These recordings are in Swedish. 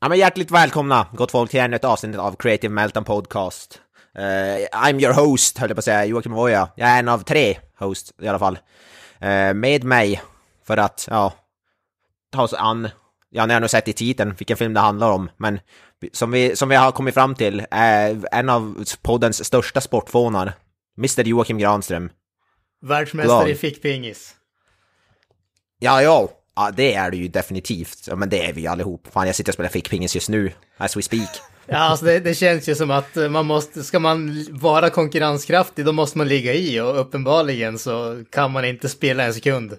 Ja, men hjärtligt välkomna, gott folk, till ännu ett avsnitt av Creative Meltdown Podcast. Uh, I'm your host, höll jag på att säga, Joakim Voja. Jag är en av tre hosts i alla fall. Uh, med mig, för att, ja, ta oss an, ja, ni har nog sett i titeln vilken film det handlar om, men som vi, som vi har kommit fram till, är en av poddens största sportfånar, Mr Joakim Granström. Världsmästare i fickpingis. Ja, ja. Ja, det är det ju definitivt. men det är vi ju allihop. Fan, jag sitter och spelar fickpingis just nu, as we speak. Ja, alltså det, det, känns ju som att eh, man måste, ska man vara konkurrenskraftig då måste man ligga i och uppenbarligen så kan man inte spela en sekund. Nej,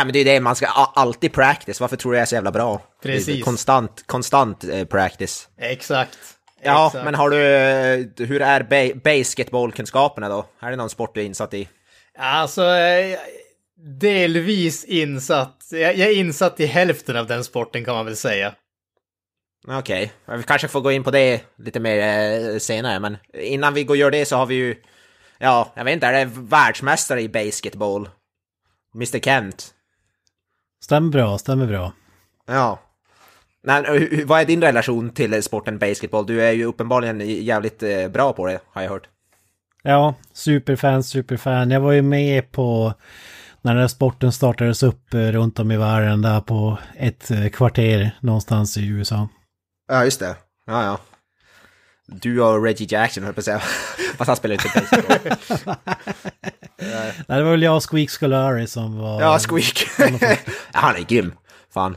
ja, men det är det, man ska alltid practice. Varför tror du jag är så jävla bra? Precis. Konstant, konstant eh, practice. Exakt. Ja, Exakt. men har du, eh, hur är basketbollkunskaperna då? Är det någon sport du är insatt i? Alltså, delvis insatt. Jag, jag är insatt i hälften av den sporten kan man väl säga. Okej, okay. vi kanske får gå in på det lite mer eh, senare, men innan vi går och gör det så har vi ju, ja, jag vet inte, är det världsmästare i basketball? Mr Kent? Stämmer bra, stämmer bra. Ja. Nej, eh, vad är din relation till sporten basketball? Du är ju uppenbarligen jävligt eh, bra på det, har jag hört. Ja, superfan, superfan. Jag var ju med på när den här sporten startades upp eh, runt om i världen där på ett eh, kvarter någonstans i USA. Ja, just det. Ja, ja. Du och Reggie Jackson höll på att säga. Fast han spelar inte baseball. Nej, det var väl jag och Squeak Scolari som var... Ja, Squeak. han är grym. Fan.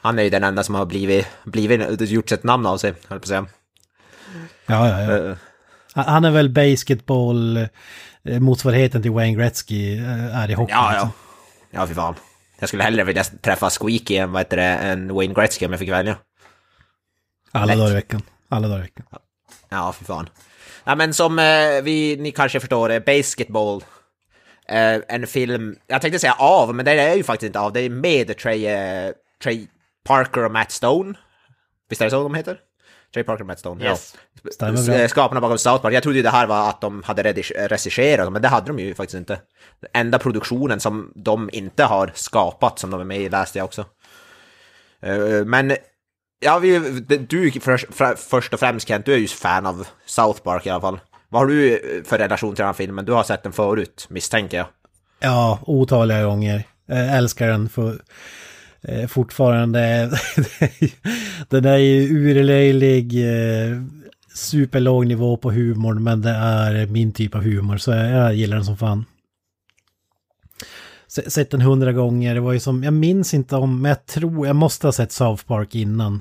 Han är ju den enda som har blivit, blivit gjort sig ett namn av sig, höll på att säga. Ja, ja, ja. Eh. Han är väl basketball Eh, motsvarigheten till Wayne Gretzky eh, är i hockey. Ja, ja. Liksom. Ja, fy fan. Jag skulle hellre vilja träffa Squeaky än, vad heter det, än Wayne Gretzky om jag fick välja. Alla Lätt. dagar i veckan. Alla dagar i veckan. Ja, fy fan. Ja, men som eh, vi, ni kanske förstår, eh, Basketball. Eh, en film, jag tänkte säga av, men det är ju faktiskt inte av. Det är med Trey, eh, Trey Parker och Matt Stone. Visst är det så de heter? Jay Parker och Yes. Ja. Eh, skaparna bakom South Park. Jag trodde ju det här var att de hade regisserat, men det hade de ju faktiskt inte. Enda produktionen som de inte har skapat som de är med i läste jag också. Eh, men jag vill, du först och främst Kent, du är ju fan av South Park i alla fall. Vad har du eh, för relation till den här filmen? Du har sett den förut, misstänker jag. Ja, otaliga gånger. Jag älskar den. För eh, fortfarande, den är ju urlöjlig, eh, superlåg nivå på humorn men det är min typ av humor så jag, jag gillar den som fan. Sett den hundra gånger, det var ju som, jag minns inte om, men jag tror, jag måste ha sett South Park innan.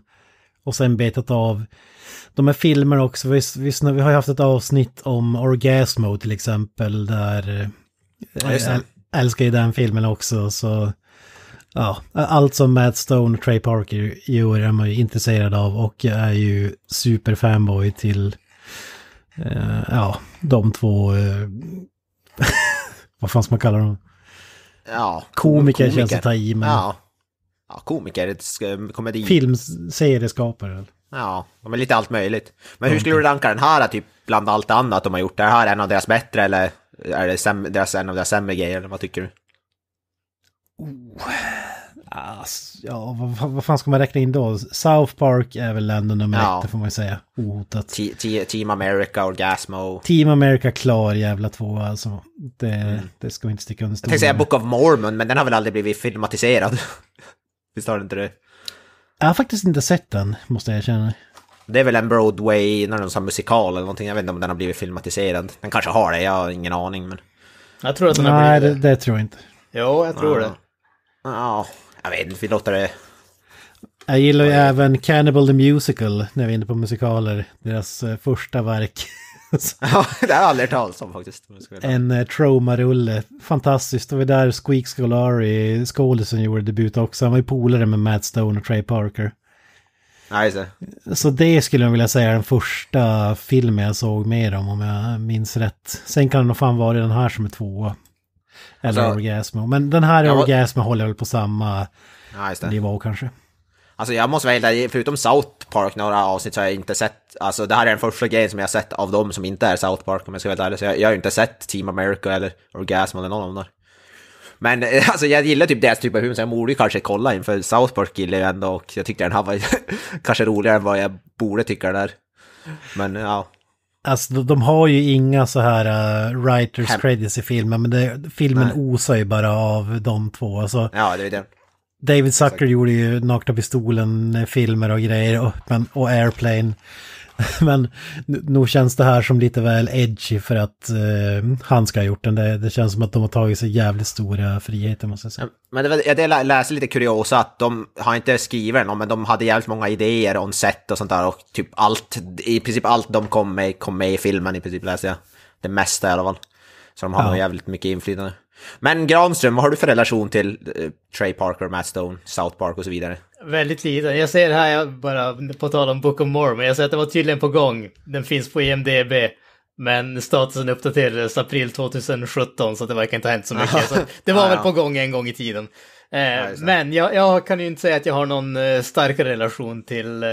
Och sen betat av de här filmerna också. Vi, vi, vi har ju haft ett avsnitt om Orgasmo till exempel där... Ja, jag eh, älskar ju den filmen också så ja, allt som Matt Stone och Trey Parker gör är man ju intresserad av och jag är ju superfanboy till, eh, ja, de två, eh, vad fan ska man kalla dem? Ja, komiker, komiker. känns att ta i, men... Ja. ja, komiker, komedi... Filmserieskapare. Ja, de är lite allt möjligt. Men hur skulle du ranka den här typ bland allt annat de har gjort? Är det här en av deras bättre eller är det, deras, en av deras sämre grejer? Vad tycker du? Oh. Alltså, ja, vad, vad fan ska man räkna in då? South Park är väl ändå nummer ja. ett, det får man ju säga. Ohotat. Team America, och Orgasmo. Team America klar jävla två alltså. Det, mm. det ska vi inte sticka under stolen Jag tänkte säga Book of Mormon, men den har väl aldrig blivit filmatiserad? Visst har den inte det? Jag har faktiskt inte sett den, måste jag erkänna. Det är väl en Broadway, någon sån musikal eller någonting. Jag vet inte om den har blivit filmatiserad. Den kanske har det, jag har ingen aning. Men... Jag tror att den har blivit Nej, det, det tror jag inte. Jo, jag tror ja. det. Ja, jag vet inte, vi låter det... Jag gillar ju ja. även Cannibal the Musical, när vi är inne på musikaler. Deras eh, första verk. ja, det har jag aldrig hört talas om faktiskt. En eh, rulle Fantastiskt, Och vi där Squeak Scolari, skådisen, gjorde debut också. Han var ju polare med Matt Stone och Trey Parker. Nej, så. så det skulle jag vilja säga är den första filmen jag såg med dem om jag minns rätt. Sen kan det nog fan vara den här som är tvåa. Eller alltså, orgasmo. Men den här jag, orgasmo håller väl på samma ja, nivå kanske. Alltså jag måste vara helt förutom South Park några avsnitt så har jag inte sett, alltså det här är den första grejen som jag sett av dem som inte är South Park om jag ska vara helt ärlig. Så jag, jag har inte sett Team America eller Orgasm eller någon av dem där. Men alltså jag gillar typ deras typ av humor, så jag borde ju kanske kolla in för South Park gillar jag ändå och jag tyckte den här var kanske roligare än vad jag borde tycka den är. Men ja. Alltså de, de har ju inga så här uh, writers Hem. credits i filmen, men det, filmen Nej. osar ju bara av de två. Alltså, ja, det är det. David Zucker Exakt. gjorde ju Nakna Pistolen-filmer och grejer, och, men, och Airplane. Men nog känns det här som lite väl edgy för att eh, han ska ha gjort den. Det, det, känns som att de har tagit sig jävligt stora friheter måste jag säga. Men det jag lä läste lite kuriosa att de har inte skrivit den, men de hade jävligt många idéer om sätt och sånt där och typ allt, i princip allt de kom med kom med i filmen i princip läste jag. Det mesta i alla fall. Så de har ja. jävligt mycket inflytande. Men Granström, vad har du för relation till eh, Trey Parker, Matt Stone, South Park och så vidare? Väldigt liten. Jag ser här, bara på tal om Book of Mormon, jag ser att det var tydligen på gång. Den finns på IMDB. Men statusen uppdaterades april 2017 så det verkar inte ha hänt så mycket. Så det var väl på gång en gång i tiden. Eh, men jag, jag, kan ju inte säga att jag har någon eh, starkare relation till eh,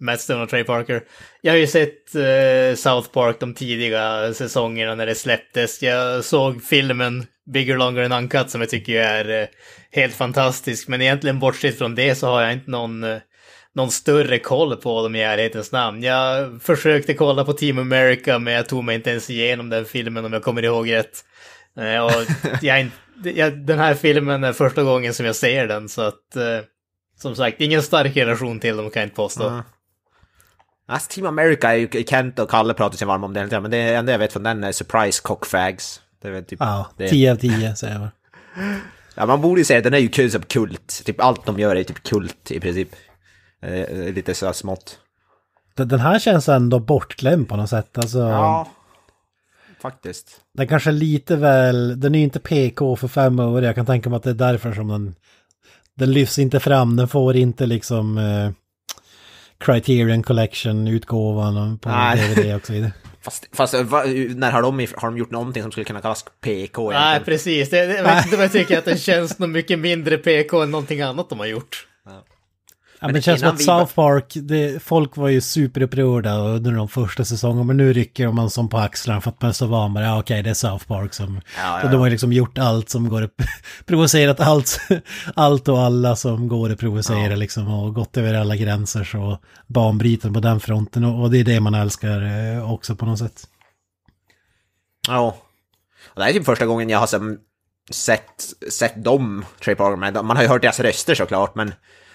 Matt Stone och Trey Parker. Jag har ju sett eh, South Park de tidiga säsongerna när det släpptes. Jag såg filmen Bigger Longer and Uncut som jag tycker är eh, helt fantastisk. Men egentligen bortsett från det så har jag inte någon, eh, någon större koll på dem i ärlighetens namn. Jag försökte kolla på Team America men jag tog mig inte ens igenom den filmen om jag kommer ihåg rätt. Eh, och jag, jag, den här filmen är första gången som jag ser den så att som sagt, ingen stark relation till dem kan jag inte påstå. Mm. Alltså, Team America Kent och Kalle pratar sig varma om det, men det enda jag vet från den är Surprise Cockfags. Det är väl typ... Ja, det. 10 av 10 säger jag. Ja, man borde ju säga att den är ju kul som kult. Typ allt de gör är typ kult i princip. Eh, eh, lite så här smått. Den här känns ändå bortglömd på något sätt. Alltså, ja, faktiskt. Den kanske är lite väl, den är ju inte PK för fem år. Jag kan tänka mig att det är därför som den, den lyfts inte fram. Den får inte liksom eh, Criterion Collection-utgåvan på DVD och så vidare. Fast, fast eh, va, när har de, har de gjort någonting som skulle kunna kallas PK? Egentligen? Nej, precis. Det, det, jag tycker att det känns nog mycket mindre PK än någonting annat de har gjort. Ja men det känns som att South Park, det, folk var ju superupprörda under de första säsongerna, men nu rycker man som på axlarna för att man är så van med det. Ja, okej, det är South Park som... Ja, ja, de har ju liksom gjort allt som går att... provocera. allt, allt och alla som går att provocera liksom och gått över alla gränser så banbrytande på den fronten. Och, och det är det man älskar eh, också på något sätt. Ja. Och det här är typ första gången jag har sett, sett, sett dem, Trey Parker. Man har ju hört deras röster såklart, men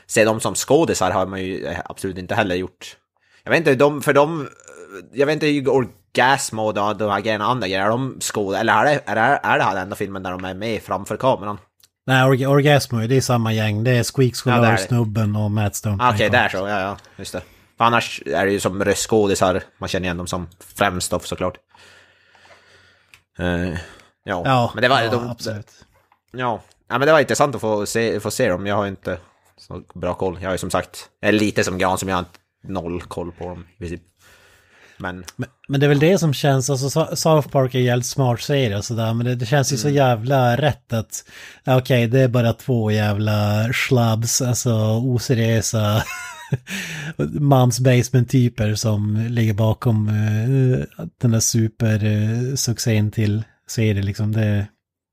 se dem som skådisar har man ju eh, absolut inte heller gjort. Jag vet inte, de, för de, jag vet inte, hur Orgasmo och de här grejerna, andra grejer, är de skådisar? Eller är det, är, det, är det här den enda filmen där de är med framför kameran? Nej, Org Orgasmo, det är samma gäng. Det är Squeaks ja, Snubben och Matt Stone. Ah, okej, okay, är så, ja, ja, just det. För annars är det ju som röstskådisar man känner igen dem som främst då såklart. Uh, ja. ja. men det var... Ja, de, absolut. Ja. ja, men det var intressant att få se, få se dem. Jag har inte så bra koll. Jag är som sagt är lite som Gran som jag har noll koll på dem Men. men... Men, det är väl det som känns, alltså South Park är jävligt smart serie och sådär, men det, det känns ju mm. så jävla rätt att okej, okay, det är bara två jävla slabs, alltså oseriösa Moms Basement-typer som ligger bakom uh, den där supersuccén eh, uh, till serien liksom. Det,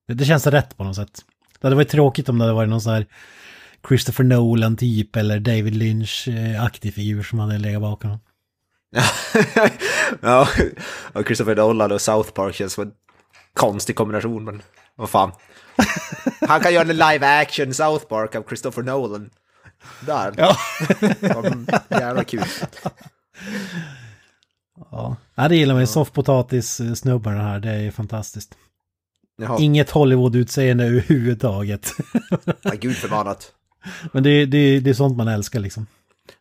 det, det känns rätt på något sätt. Det hade varit tråkigt om det hade varit någon sån här Christopher Nolan typ eller David Lynch-aktig eh, figur som hade legat bakom honom. ja, och Christopher Nolan och South Park känns som en konstig kombination, men vad fan. Han kan göra en live action South Park av Christopher Nolan. Där. Ja. Jävla kul. Ja, det gillar man ju. Soffpotatis-snubbarna eh, här, det är fantastiskt. Jaha. Inget Hollywood-utseende överhuvudtaget. Nej, gud förbannat. Men det, det, det är sånt man älskar liksom.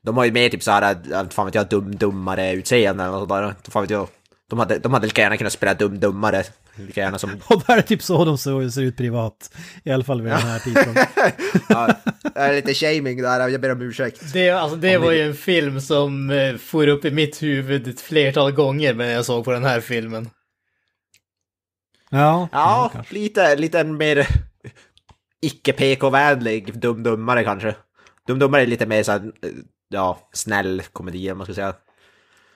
De har ju mer typ såhär, här, fan vet jag, dum, dummare utseende eller sådär. Fan vet jag. De hade, de hade lika gärna kunnat spela dum, dummare. Lika gärna som... Och bara typ så de ser, ser ut privat. I alla fall vid den här tidpunkten. ja, lite shaming där, jag ber om ursäkt. Det, alltså, det var ju en film som eh, for upp i mitt huvud ett flertal gånger när jag såg på den här filmen. Ja, ja, ja lite, lite mer icke-PK-vänlig dumdummare kanske. Dumdummare är lite mer så här, ja, snäll komedi om man ska säga.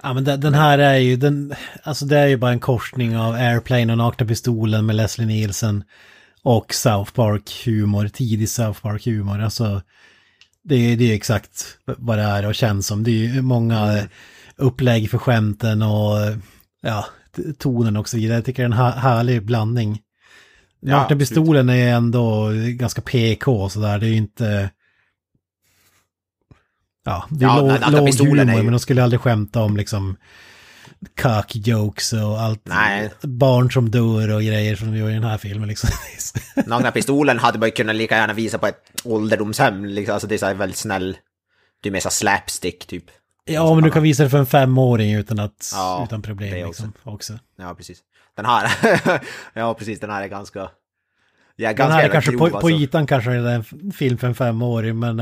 Ja men den, här är ju, den, alltså det är ju bara en korsning av Airplane och Nakna Pistolen med Leslie Nielsen och South Park-humor, tidig South Park-humor. Alltså det är ju exakt vad det är och känns som. Det är ju många mm. upplägg för skämten och ja, tonen och så vidare. Jag tycker det är en härlig blandning. Martin-pistolen är ändå ganska PK och sådär. Det är ju inte... Ja, det är ja, låg, låg humor, ju... men de skulle aldrig skämta om liksom kak jokes och allt. Nej. Barn som dör och grejer som vi gör i den här filmen liksom. Nagna pistolen hade man kunnat lika gärna visa på ett ålderdomshem. Liksom. Alltså det är så väldigt snäll. Det är mer så slapstick typ. Ja, men du alltså, kan visa det för en femåring utan att... Ja, utan problem liksom, också. liksom. Också. Ja, precis. Den här, ja precis den här är ganska... Ja, ganska den här är kanske grov, på, alltså. på ytan kanske är en film för en femåring men...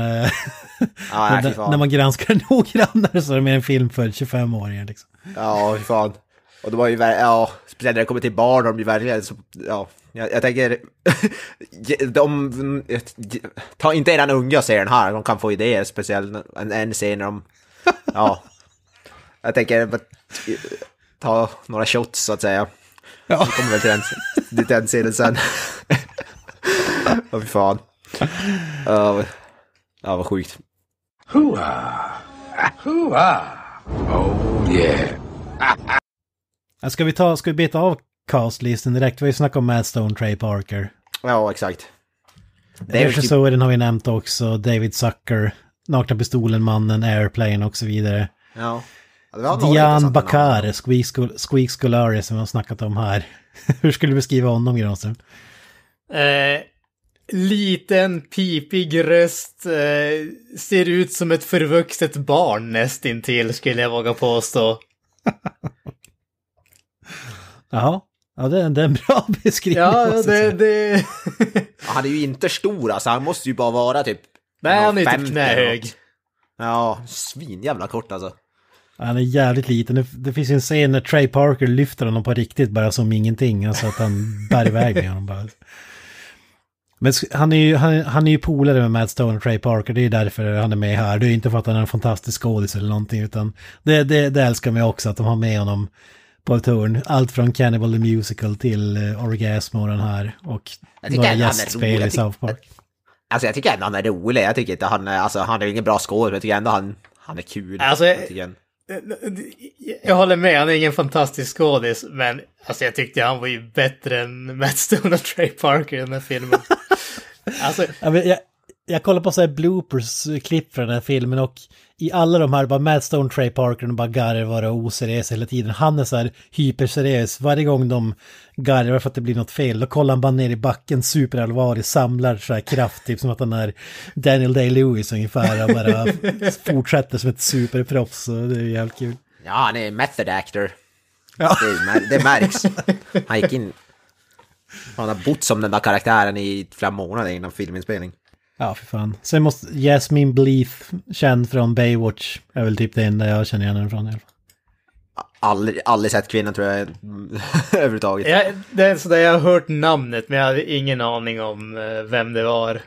Ah, men nej, när man granskar den noggrannare så är det mer en film för 25-åringar liksom. Ja, fy fan. Och de har ju, ja, speciellt när det kommer till barn, de ju verkligen, så, ja, jag, jag tänker, de, ta inte eran unga och se den här, de kan få idéer, speciellt en, en scen när de, ja, jag tänker, ta några shots så att säga. Ja. Vi kommer väl till den, till den scenen sen. Åh, fy fan. Uh, ja, vad sjukt. Hurra! Hurra! Oh yeah! ska vi ta, ska vi beta av castlisten direkt? Vi har ju snackat om Matt Stone, Trey Parker. Ja, exakt. David typ- har vi nämnt också, David Sucker, Nakna Pistolen-mannen, Airplane och så vidare. Ja. Dian Bakar, Squeak Scolari som vi har snackat om här. Hur skulle du beskriva honom Granström? Eh, liten, pipig röst, eh, ser ut som ett förvuxet barn nästintill skulle jag våga påstå. Jaha, ja, det, är en bra beskrivning. Ja, det... det... han är ju inte stor alltså, han måste ju bara vara typ... Nej, han är typ knähög. Ja, svinjävla kort alltså. Han är jävligt liten. Det, det finns ju en scen när Trey Parker lyfter honom på riktigt bara som ingenting. Alltså att han bär iväg med honom bara. Men han är ju, han, han är ju polare med Matt Stone och Trey Parker, det är ju därför han är med här. Det är ju inte för att han är en fantastisk skådis eller någonting, utan det, det, det älskar mig också att de har med honom på ett hörn. Allt från Cannibal the Musical till uh, eh, Orgasm och den här och några gästspel i South Park. Alltså jag tycker ändå han är rolig, jag tycker inte han, alltså han är ingen bra skådespelare, jag tycker ändå han, han är kul. Alltså, jag, jag håller med, han är ingen fantastisk skådis, men alltså jag tyckte han var ju bättre än Matt Stone och Trey Parker i den här filmen. alltså... jag, jag kollar på så här bloopers-klipp från den här filmen och i alla de här, bara Matt Stone, Trey Parker, de bara garvar och oseriösa hela tiden. Han är så här hyperseriös. Varje gång de garvar för att det blir något fel, då kollar han bara ner i backen superallvarlig, samlar så här kraft, typ som att han är Daniel Day-Lewis ungefär. Han bara fortsätter som ett superproffs och det är jävligt kul. Ja, han är method actor. Ja. Det, det märks. Han gick in... Han har bott som den där karaktären i flera månader innan filminspelning. Ja, för fan. Sen måste Jasmine Bleeth, känd från Baywatch, är väl typ det enda jag känner igen henne från i alla fall. Aldrig, aldrig sett kvinnan tror jag överhuvudtaget. Jag, det är sådär jag har hört namnet men jag hade ingen aning om eh, vem det var.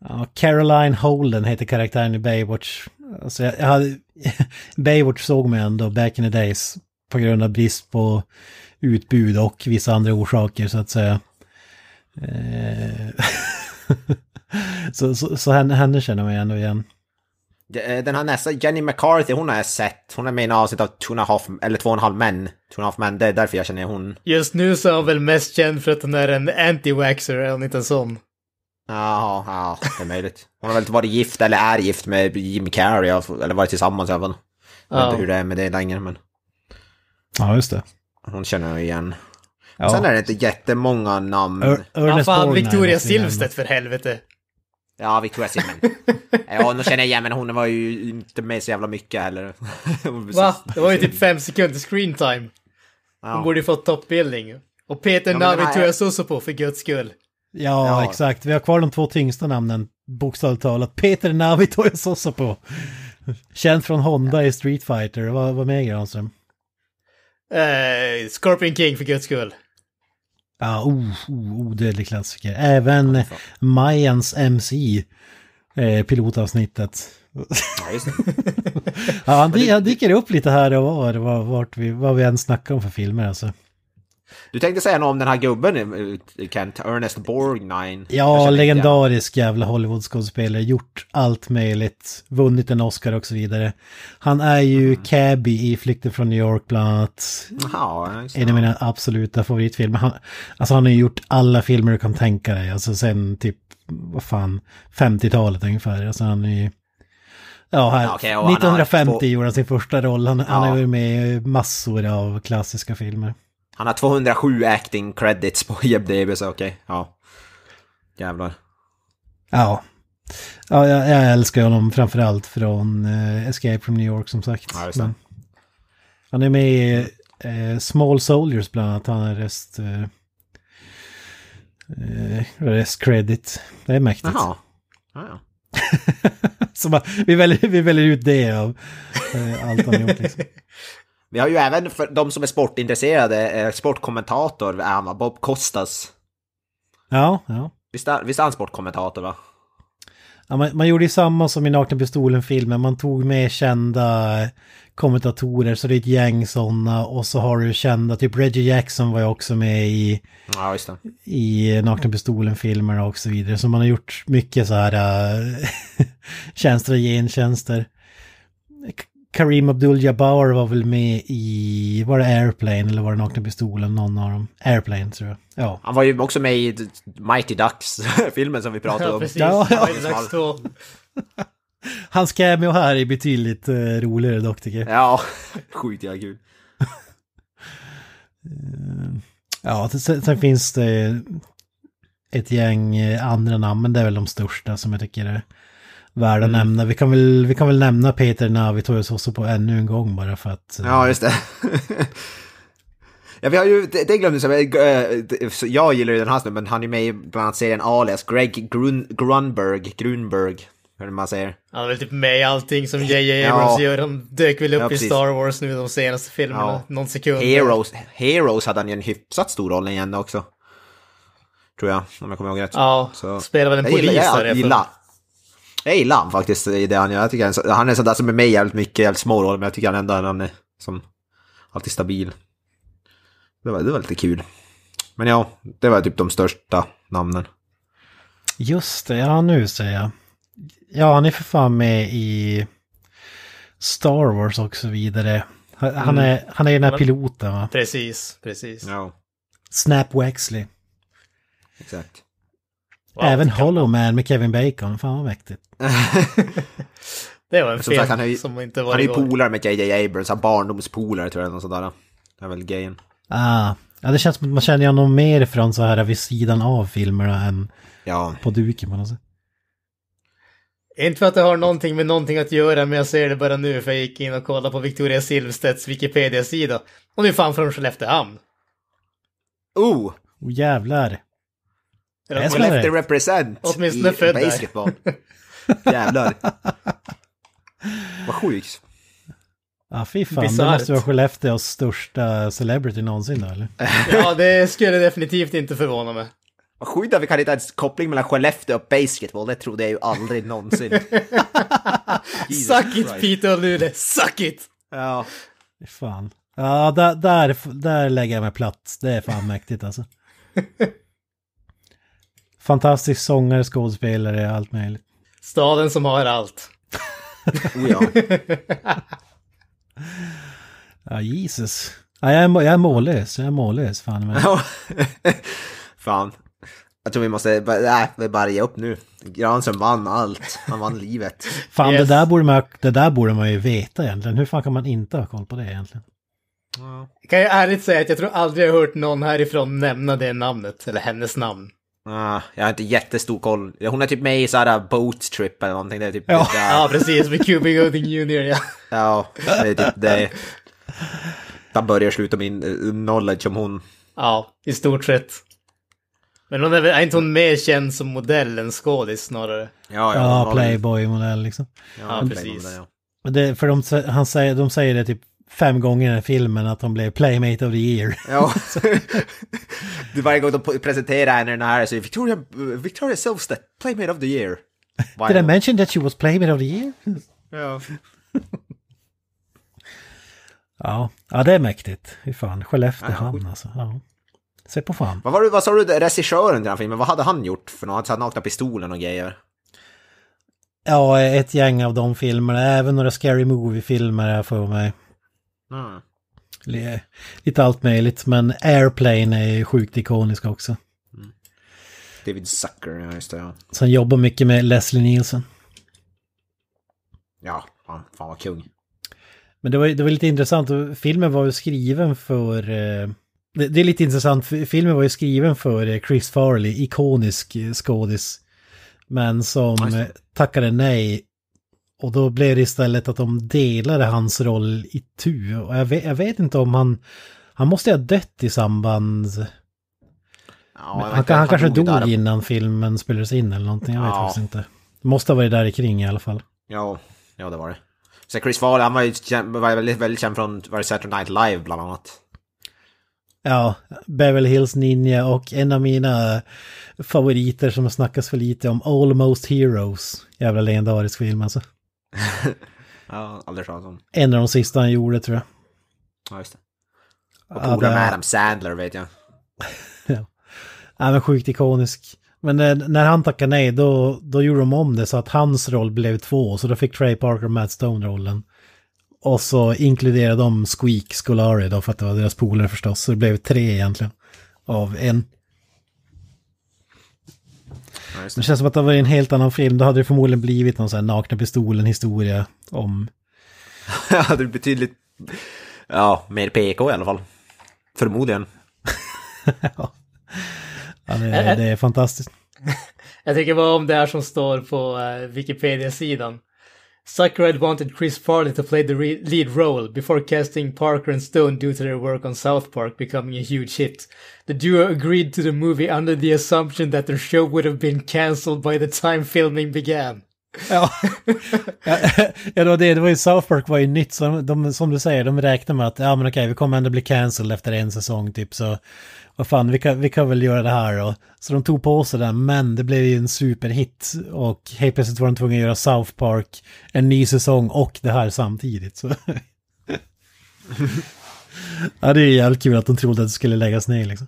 Ja, Caroline Holden heter karaktären i Baywatch. Alltså jag, jag hade, Baywatch såg mig ändå back in the days på grund av brist på utbud och vissa andra orsaker så att säga. Eh. så så, så henne, henne, känner man ändå igen. Eh, den här nästa, Jenny McCarthy, hon har jag sett. Hon är med i en avsnitt av Two and a half, eller Två och en halv män. Two and a half män, det är därför jag känner hon. Just nu så är hon väl mest känd för att hon är en anti-waxer, är hon inte en sån? Ja, ja, det är möjligt. Hon har väl inte varit gift, eller är gift med Jim Carrey, alltså, eller varit tillsammans i alla fall. Jag vet inte hur det är med det längre, men... Ja, just det. Hon känner jag igen. Ja. Sen är det inte jättemånga namn. Ur ja, fan, Victoria Silvstedt för helvete. Ja, Victoria Silvstedt. ja, nu känner jag igen men hon var ju inte med så jävla mycket heller. Va? Det var ju typ fem sekunder screen time. Ja. Hon borde ju fått toppbildning. Och Peter ja, Navi tror jag sossar på för guds skull. Ja, ja, exakt. Vi har kvar de två tyngsta namnen, bokstavligt talat. Peter Navi tror jag sossar på. Känd från Honda i Street Fighter. Vad, vad mer Granström? Uh, Scorpion King för guds skull. Ja, oh, oh, odödlig oh, klassiker. Även alltså. Mayans MC, eh, pilotavsnittet. Ja, just det. ja, han, han dyker upp lite här och var, vart vi, vad vi än snackar om för filmer alltså. Du tänkte säga något om den här gubben, Kent, Ernest Borgnine. Ja, legendarisk jävla Hollywood-skådespelare, gjort allt möjligt, vunnit en Oscar och så vidare. Han är ju mm. Cabby i Flykten från New York bland annat. Ja, en av mina absoluta favoritfilmer. Han, alltså han har ju gjort alla filmer du kan tänka dig, alltså sen typ, vad fan, 50-talet ungefär. Alltså han är ju... Ja, här, okay, 1950 han har... gjorde han sin första roll. Han, ja. han har varit med i massor av klassiska filmer. Han har 207 acting credits på Jeb Davis, okej. Okay. Ja. Jävlar. Ja. Ja, jag, jag älskar honom framförallt från eh, Escape from New York som sagt. Ja, Men, han är med i eh, Small Soldiers bland annat. Han är rest... Eh, eh, rest credit. Det är mäktigt. Jaha. Ja, ja. så man, vi, väljer, vi väljer ut det av eh, allt han gjort liksom. Vi har ju även för de som är sportintresserade, eh, sportkommentator Bob Costas. Ja, ja. Visst är, han sportkommentator va? Ja, man, man, gjorde ju samma som i Nakna Pistolen-filmen, man tog med kända eh, kommentatorer, så det är ett gäng sådana och så har du kända, typ Reggie Jackson var ju också med i, ja, i eh, Nakna pistolen filmerna och så vidare. Så man har gjort mycket så här äh, tjänster och gentjänster. Karim Abdul-Jabbar var väl med i, var det Airplane eller var det Nakna Pistolen, någon av dem? Airplane tror jag. Ja. Han var ju också med i Mighty Ducks-filmen som vi pratade om. ja, precis. Ja, ja. Hans cameo här är betydligt uh, roligare dock tycker jag. Ja, sjukt jävla kul. ja, sen, sen finns det ett gäng eh, andra namn, men det är väl de största som jag tycker är Värda att mm. nämna. Vi kan, väl, vi kan väl nämna Peter Navitorius också på ännu en gång bara för att... Ja, eh, just det. Ja, vi har ju, det, det glömde jag eh, jag gillar ju den här snubben, han är med i bland annat serien Alias, Greg Grun, Grunberg, Grunberg, hur man säger. Han är väl typ med i allting som J.J. Abrams ja. gör, han dök väl upp ja, i Star Wars nu de senaste filmerna, ja. någon sekund. Heroes, Heroes hade han ju en hyfsat stor roll igen också. Tror jag, om jag kommer ihåg rätt. Ja, spelar väl en polis gillar, jag, där. Jag gillar, jag gillar han faktiskt i det han gör. Jag tycker han, är han är sådär som är med jävligt mycket, jävligt små roller, men jag tycker han ändå han är eh, som alltid stabil. Det var, det var lite kul. Men ja, det var typ de största namnen. Just det, ja nu ser jag. Ja, han är för fan med i Star Wars och så vidare. Han, mm. är, han är den här piloten va? Precis, precis. Ja. Snap Wexley. Exakt. Wow, Även Hollow Man med Kevin Bacon, fan vad mäktigt. det var en som film sagt, han ju, som inte var Han är ju polare med JJ Abrams, han barndomspolare tror jag, något sådär. Det är väl grejen. Ah, ja, det känns som att man känner honom mer från så här vid sidan av filmerna än ja. på duken på något sätt. Inte för att det har någonting med någonting att göra, men jag ser det bara nu för jag gick in och kollade på Victoria Silvstedts Wikipedia-sida. Hon är fan från Skelleftehamn. Oh! Oh jävlar. Skellefteå represent! Åtminstone född där. Jävlar. Vad sjukt. Ja, fy fan. Bizarrt. Det måste vara Skellefteås största celebrity någonsin då, eller? ja, det skulle definitivt inte förvåna mig. Vad sjukt att vi kan hitta en koppling mellan Skellefteå och basketball, det trodde jag ju aldrig någonsin. suck it Peter och Luleå, suck it! Ja. Fy Fan. Ja, där, där, där lägger jag mig platt. Det är fan mäktigt alltså. Fantastisk sångare, skådespelare, allt möjligt. Staden som har allt. oh, ja. ja, Jesus. Ja, jag, är, jag är mållös, jag är mållös fan. Men... fan. Jag tror vi måste, nej, vi bara ge upp nu. Granström vann allt, han vann livet. fan, yes. det, där borde man, det där borde man ju veta egentligen. Hur fan kan man inte ha koll på det egentligen? Kan jag ärligt säga att jag tror aldrig jag har hört någon härifrån nämna det namnet, eller hennes namn. Ah, jag har inte jättestor koll. Hon är typ med i såhär uh, Boat Trip eller någonting. Det är typ ja. Det ja, precis. Med Cuba Gooding Junior, ja. ja, det är typ det. Där börjar sluta min uh, knowledge om hon. Ja, i stort sett. Men hon är, väl, är inte hon mer känd som modell än skådis snarare? Ja, ja, ja Playboy-modell liksom. Ja, ja precis. Det, för de, han säger, de säger det typ fem gånger i den här filmen att hon blev Playmate of the Year. Ja. du, varje gång de presenterar henne den här så är Victoria, Victoria Silvstedt, Playmate of the Year. Why Did I mention that she was Playmate of the Year? ja. ja. det är mäktigt. Hur fan, Skelleftehamn alltså. Ja. Se på fan. Vad, var du, vad sa du, regissören till den här filmen, vad hade han gjort för något? Han nakna pistolen och grejer. Ja, ett gäng av de filmerna, även några Scary Movie-filmer här för mig. Mm. Lite allt möjligt, men Airplane är sjukt ikonisk också. Mm. David Zucker, ja just det. Ja. Som jobbar mycket med Leslie Nielsen. Ja, fan, fan vad kung. Men det var, det var lite intressant, filmen var ju skriven för... Eh, det, det är lite intressant, filmen var ju skriven för eh, Chris Farley, ikonisk eh, skådis. Men som tackade nej och då blev det istället att de delade hans roll i tu. Och jag vet, jag vet inte om han... Han måste ha dött i samband... Ja, han, han, han kanske dog där. innan filmen spelades in eller någonting, jag vet ja. faktiskt inte. Det måste ha varit där i kring i alla fall. Ja, ja det var det. Sen Chris Wahl, han var ju var väldigt, väldigt känd från Saturday Night Live bland annat. Ja, Beverly Hills Ninja och en av mina favoriter som snackas för lite om, Almost Heroes. Jävla legendarisk film alltså ja, aldrig talat om. En av de sista han gjorde tror jag. Ja, just det. Och polare ja, det... med Adam Sandler vet jag. ja, men sjukt ikonisk. Men när han tackade nej då, då gjorde de om det så att hans roll blev två. Så då fick Trey Parker och Matt Stone rollen. Och så inkluderade de Squeak Scolari då för att det var deras polare förstås. Så det blev tre egentligen av en. Ja, det. det. känns som att det var en helt annan film. Då hade det förmodligen blivit någon sån här nakna pistolen-historia om... ja, det är betydligt... Ja, mer PK i alla fall. Förmodligen. ja, ja det, det är fantastiskt. Jag tycker bara om det här som står på eh, Wikipedia-sidan. Sucker wanted Chris Farley to play the lead role before casting Parker and Stone due to their work on South Park becoming a huge hit. The duo agreed to the movie under the assumption that their show would have been cancelled by the time filming began. ja, ja det, det var ju South Park var ju nytt. Så de, som du säger, de räknar med att ja, men okej, vi kommer ändå bli cancelled efter en säsong typ. Så vad fan, vi kan, vi kan väl göra det här då. Så de tog på sig den, men det blev ju en superhit. Och helt plötsligt var de tvungna att göra South Park, en ny säsong och det här samtidigt. Så. ja, det är ju jävligt kul att de trodde att det skulle läggas ner liksom.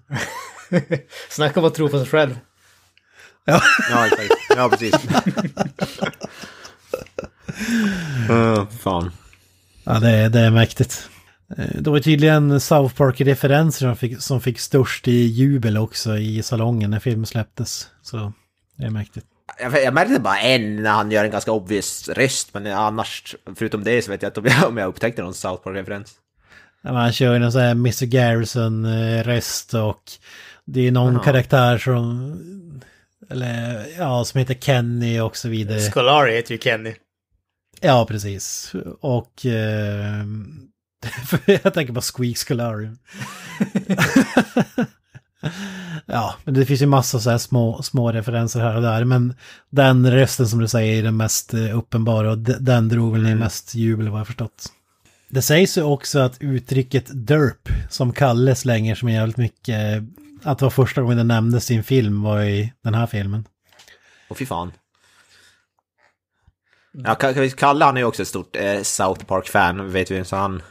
Snacka om att tro på sig själv. Ja, ja Ja, precis. uh, fan. Ja, det det är mäktigt. Eh, det var tydligen South Park-referenser som fick, som fick störst i jubel också i salongen när filmen släpptes. Så det är mäktigt. Jag, jag märkte bara en när han gör en ganska obvious röst, men annars, förutom det så vet jag inte om jag, om jag upptäckte någon South Park-referens. Ja, han kör ju någon sån här Mr. Garrison-röst eh, och det är någon ja. karaktär som, eller ja, som heter Kenny och så vidare. Scolari heter ju Kenny. Ja, precis. Och eh, jag tänker på Squeak Scalarium. ja, men det finns ju massa så här små, små referenser här och där. Men den rösten som du säger är den mest eh, uppenbara och den drog väl ner mm. mest jubel vad jag förstått. Det sägs ju också att uttrycket derp som Kalle slänger som är jävligt mycket, eh, att det var första gången det nämndes i en film var i den här filmen. Och fy fan. Ja, Kalle han är ju också ett stort eh, South Park-fan, vet vi så han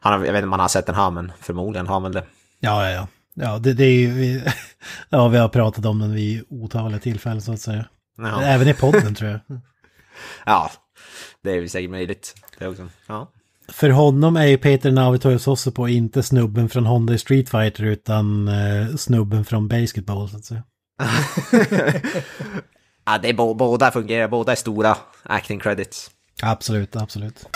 han, jag vet inte om han har sett den här, men förmodligen har han väl det. Ja, ja, ja. Ja, det, det är ju, vi, ja, vi har pratat om den vid otaliga tillfällen så att säga. Ja. Även i podden tror jag. Ja, det är väl säkert möjligt. Det också. Ja. För honom är ju Peter Navitojsosse på inte snubben från Honda Street Fighter utan eh, snubben från Basketball så att säga. ja, det är bo båda fungerar, båda är stora acting credits. Absolut, absolut.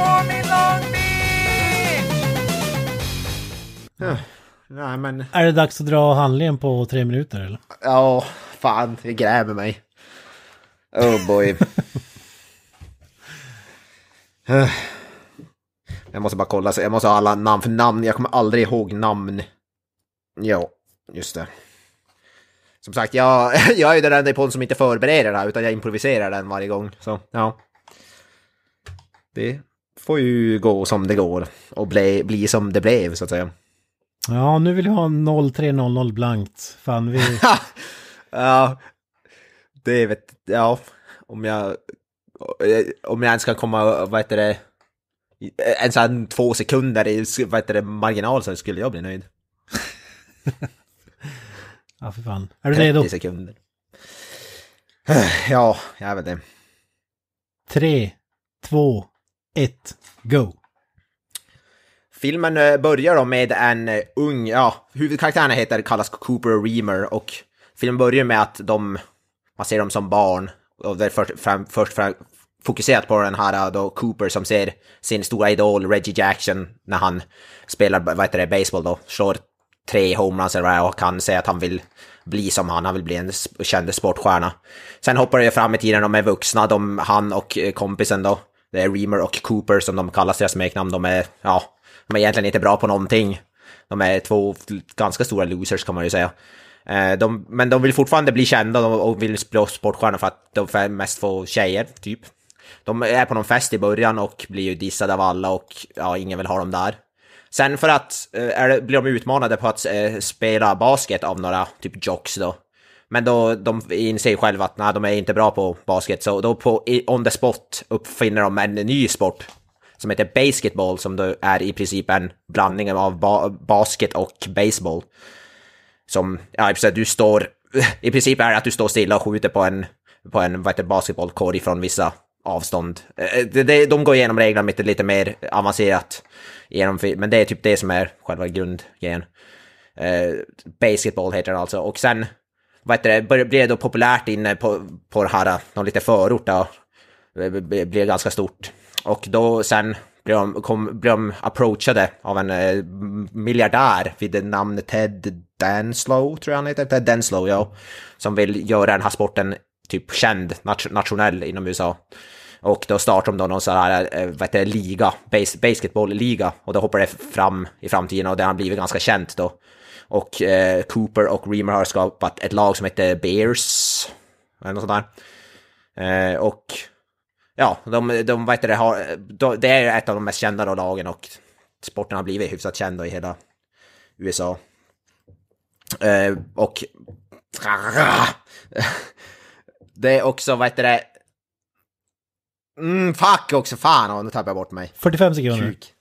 form Nej, men... Är det dags att dra handlingen på tre minuter eller? Ja, fan, Det gräver mig. Oh boy. jag måste bara kolla, så jag måste ha alla namn, för namn, jag kommer aldrig ihåg namn. Ja, just det. Som sagt, jag, jag är ju den enda i podden som inte förbereder det här, utan jag improviserar den varje gång. Så, ja. Det får ju gå som det går och bli, bli som det blev så att säga. Ja, nu vill jag ha 0300 blankt. Fan, vi... ja, det vet Ja, om jag... Om jag ens kan komma, vad heter det... Ens en två sekunder i vad heter det, marginal så skulle jag bli nöjd. ja, för fan. Är du redo? 30 sekunder. Ja, jag vet det. Tre, två, 1, go! Filmen eh, börjar då med en eh, ung, ja, huvudkaraktären heter, kallas Cooper Reamer och filmen börjar med att de, man ser dem som barn och det är först, fram, först fram, fokuserat på den här eh, då Cooper som ser sin stora idol Reggie Jackson när han spelar, vad heter det, baseball då, slår tre homeruns eller vad och han säger att han vill bli som han, han vill bli en känd sportstjärna. Sen hoppar det fram i tiden, de är vuxna, de, han och kompisen då det är Reamer och Cooper som de kallas, deras smeknamn. De är, ja, de är egentligen inte bra på någonting. De är två ganska stora losers kan man ju säga. Eh, de, men de vill fortfarande bli kända och vill bli sportstjärnor för att de mest får tjejer, typ. De är på någon fest i början och blir ju dissade av alla och ja, ingen vill ha dem där. Sen för att eh, är, blir de utmanade på att eh, spela basket av några typ jocks då. Men då de inser själva att nej, de är inte bra på basket, så då på, on the spot uppfinner de en ny sport som heter basketball som då är i princip en blandning av ba basket och baseball. Som, ja du står, i princip är det att du står stilla och skjuter på en, på en vad heter basketbollkorg från vissa avstånd. Eh, de, går igenom reglerna lite mer avancerat. men det är typ det som är själva grundgrejen. Eh, basketball heter det alltså. Och sen vad heter det, blev då populärt inne på Porhara, någon liten förort där. blev ganska stort. Och då sen blev de, kom, blev de approachade av en eh, miljardär vid namn Ted Denslow, tror jag han heter. Ted Denslow, ja. Som vill göra den här sporten typ känd, nationell inom USA. Och då startar de då någon sån här, eh, vad heter det, liga, bas basketbollliga. Och då hoppar det fram i framtiden och det har blivit ganska känt då. Och eh, Cooper och Reamer har skapat ett lag som heter Bears. Eller något sånt där. Eh, och ja, de, de, vet det, har, det är ett av de mest kända då, lagen och sporten har blivit hyfsat känd i hela USA. Eh, och... Det är också, vad heter det? Mm, fuck också, fan, oh, nu tappade jag bort mig. 45 sekunder. Kuk.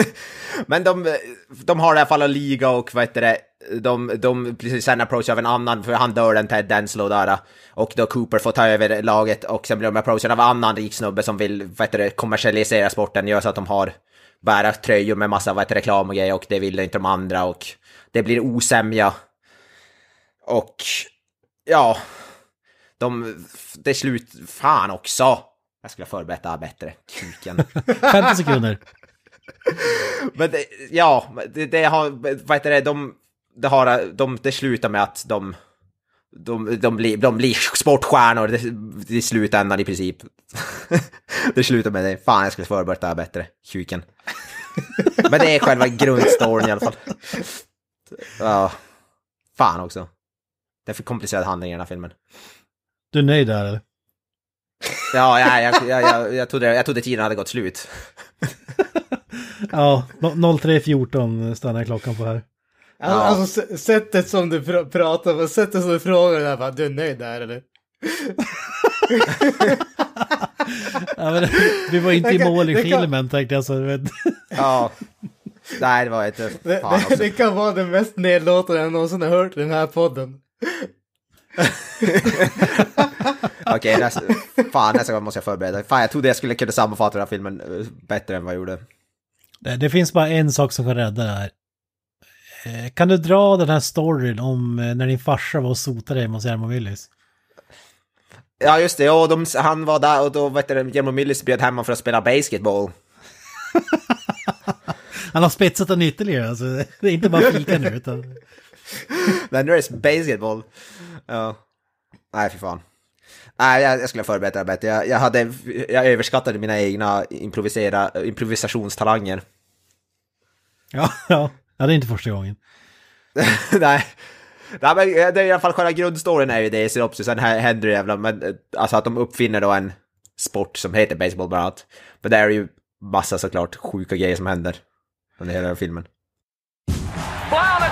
Men de, de har i alla fall en liga och vad heter det, de, de precis sen approach av en annan, för han dör den Ted Denslow där. Och då Cooper får ta över laget och sen blir de approachade av en annan rik snubbe som vill vad heter det, kommersialisera sporten, gör så att de har bära tröjor med massa vad heter, det, reklam och grejer och det vill inte de andra och det blir osämja. Och ja, de, det är slut, fan också. Jag skulle ha bättre. Kuken. 50 sekunder. Men det, ja, det, det, har, vad heter det, de, det har, de, det slutar med att de, de, de, blir, de blir sportstjärnor i slutändan i princip. det slutar med det. Fan, jag skulle förberett det här bättre. Kuken. Men det är själva grundstoryn i alla fall. Ja. Fan också. Det är för komplicerad handling i den här filmen. Du är nöjd där eller? Ja, ja jag, jag, jag, jag, trodde, jag trodde tiden hade gått slut. ja, 03.14 stannar klockan på här. Alltså, ja. Alltså, sättet som du pratar på, sättet som du frågar det där, du är nöjd där eller? ja, men, vi var inte i mål i filmen tänkte jag så. Vet. ja. Nej, det var inte. Det, det, det, kan vara den mest nedlåtande jag någonsin har hört i den här podden. Okej, okay, nästa, fan nästa gång måste jag förbereda. Fan, jag trodde jag skulle kunna sammanfatta den här filmen eh, bättre än vad jag gjorde. Det, eh, det finns bara en sak som kan rädda det här. Eh, kan du dra den här storyn om eh, när din farsa var och sotade hemma hos Jermo Millis? Ja, just det. Ja, de, han var där och då vet du, Jermo Millis bjöd hem honom för att spela basketball. han har spetsat den ytterligare alltså. Det är inte bara fika nu utan... Nej, nu är det basketboll. Ja. Nej, för fan. Nej, jag, skulle ha förberett det bättre. Jag, jag, hade, jag överskattade mina egna improvisera, improvisationstalanger. Ja, ja, det är inte första gången. Nej. Nej, men eh, det är i alla fall själva grundstoryn är ju det i synopsis, sen händer det jävla, men eh, alltså att de uppfinner då en sport som heter baseball bland annat. Men det är ju massa såklart sjuka grejer som händer under hela filmen. Wow!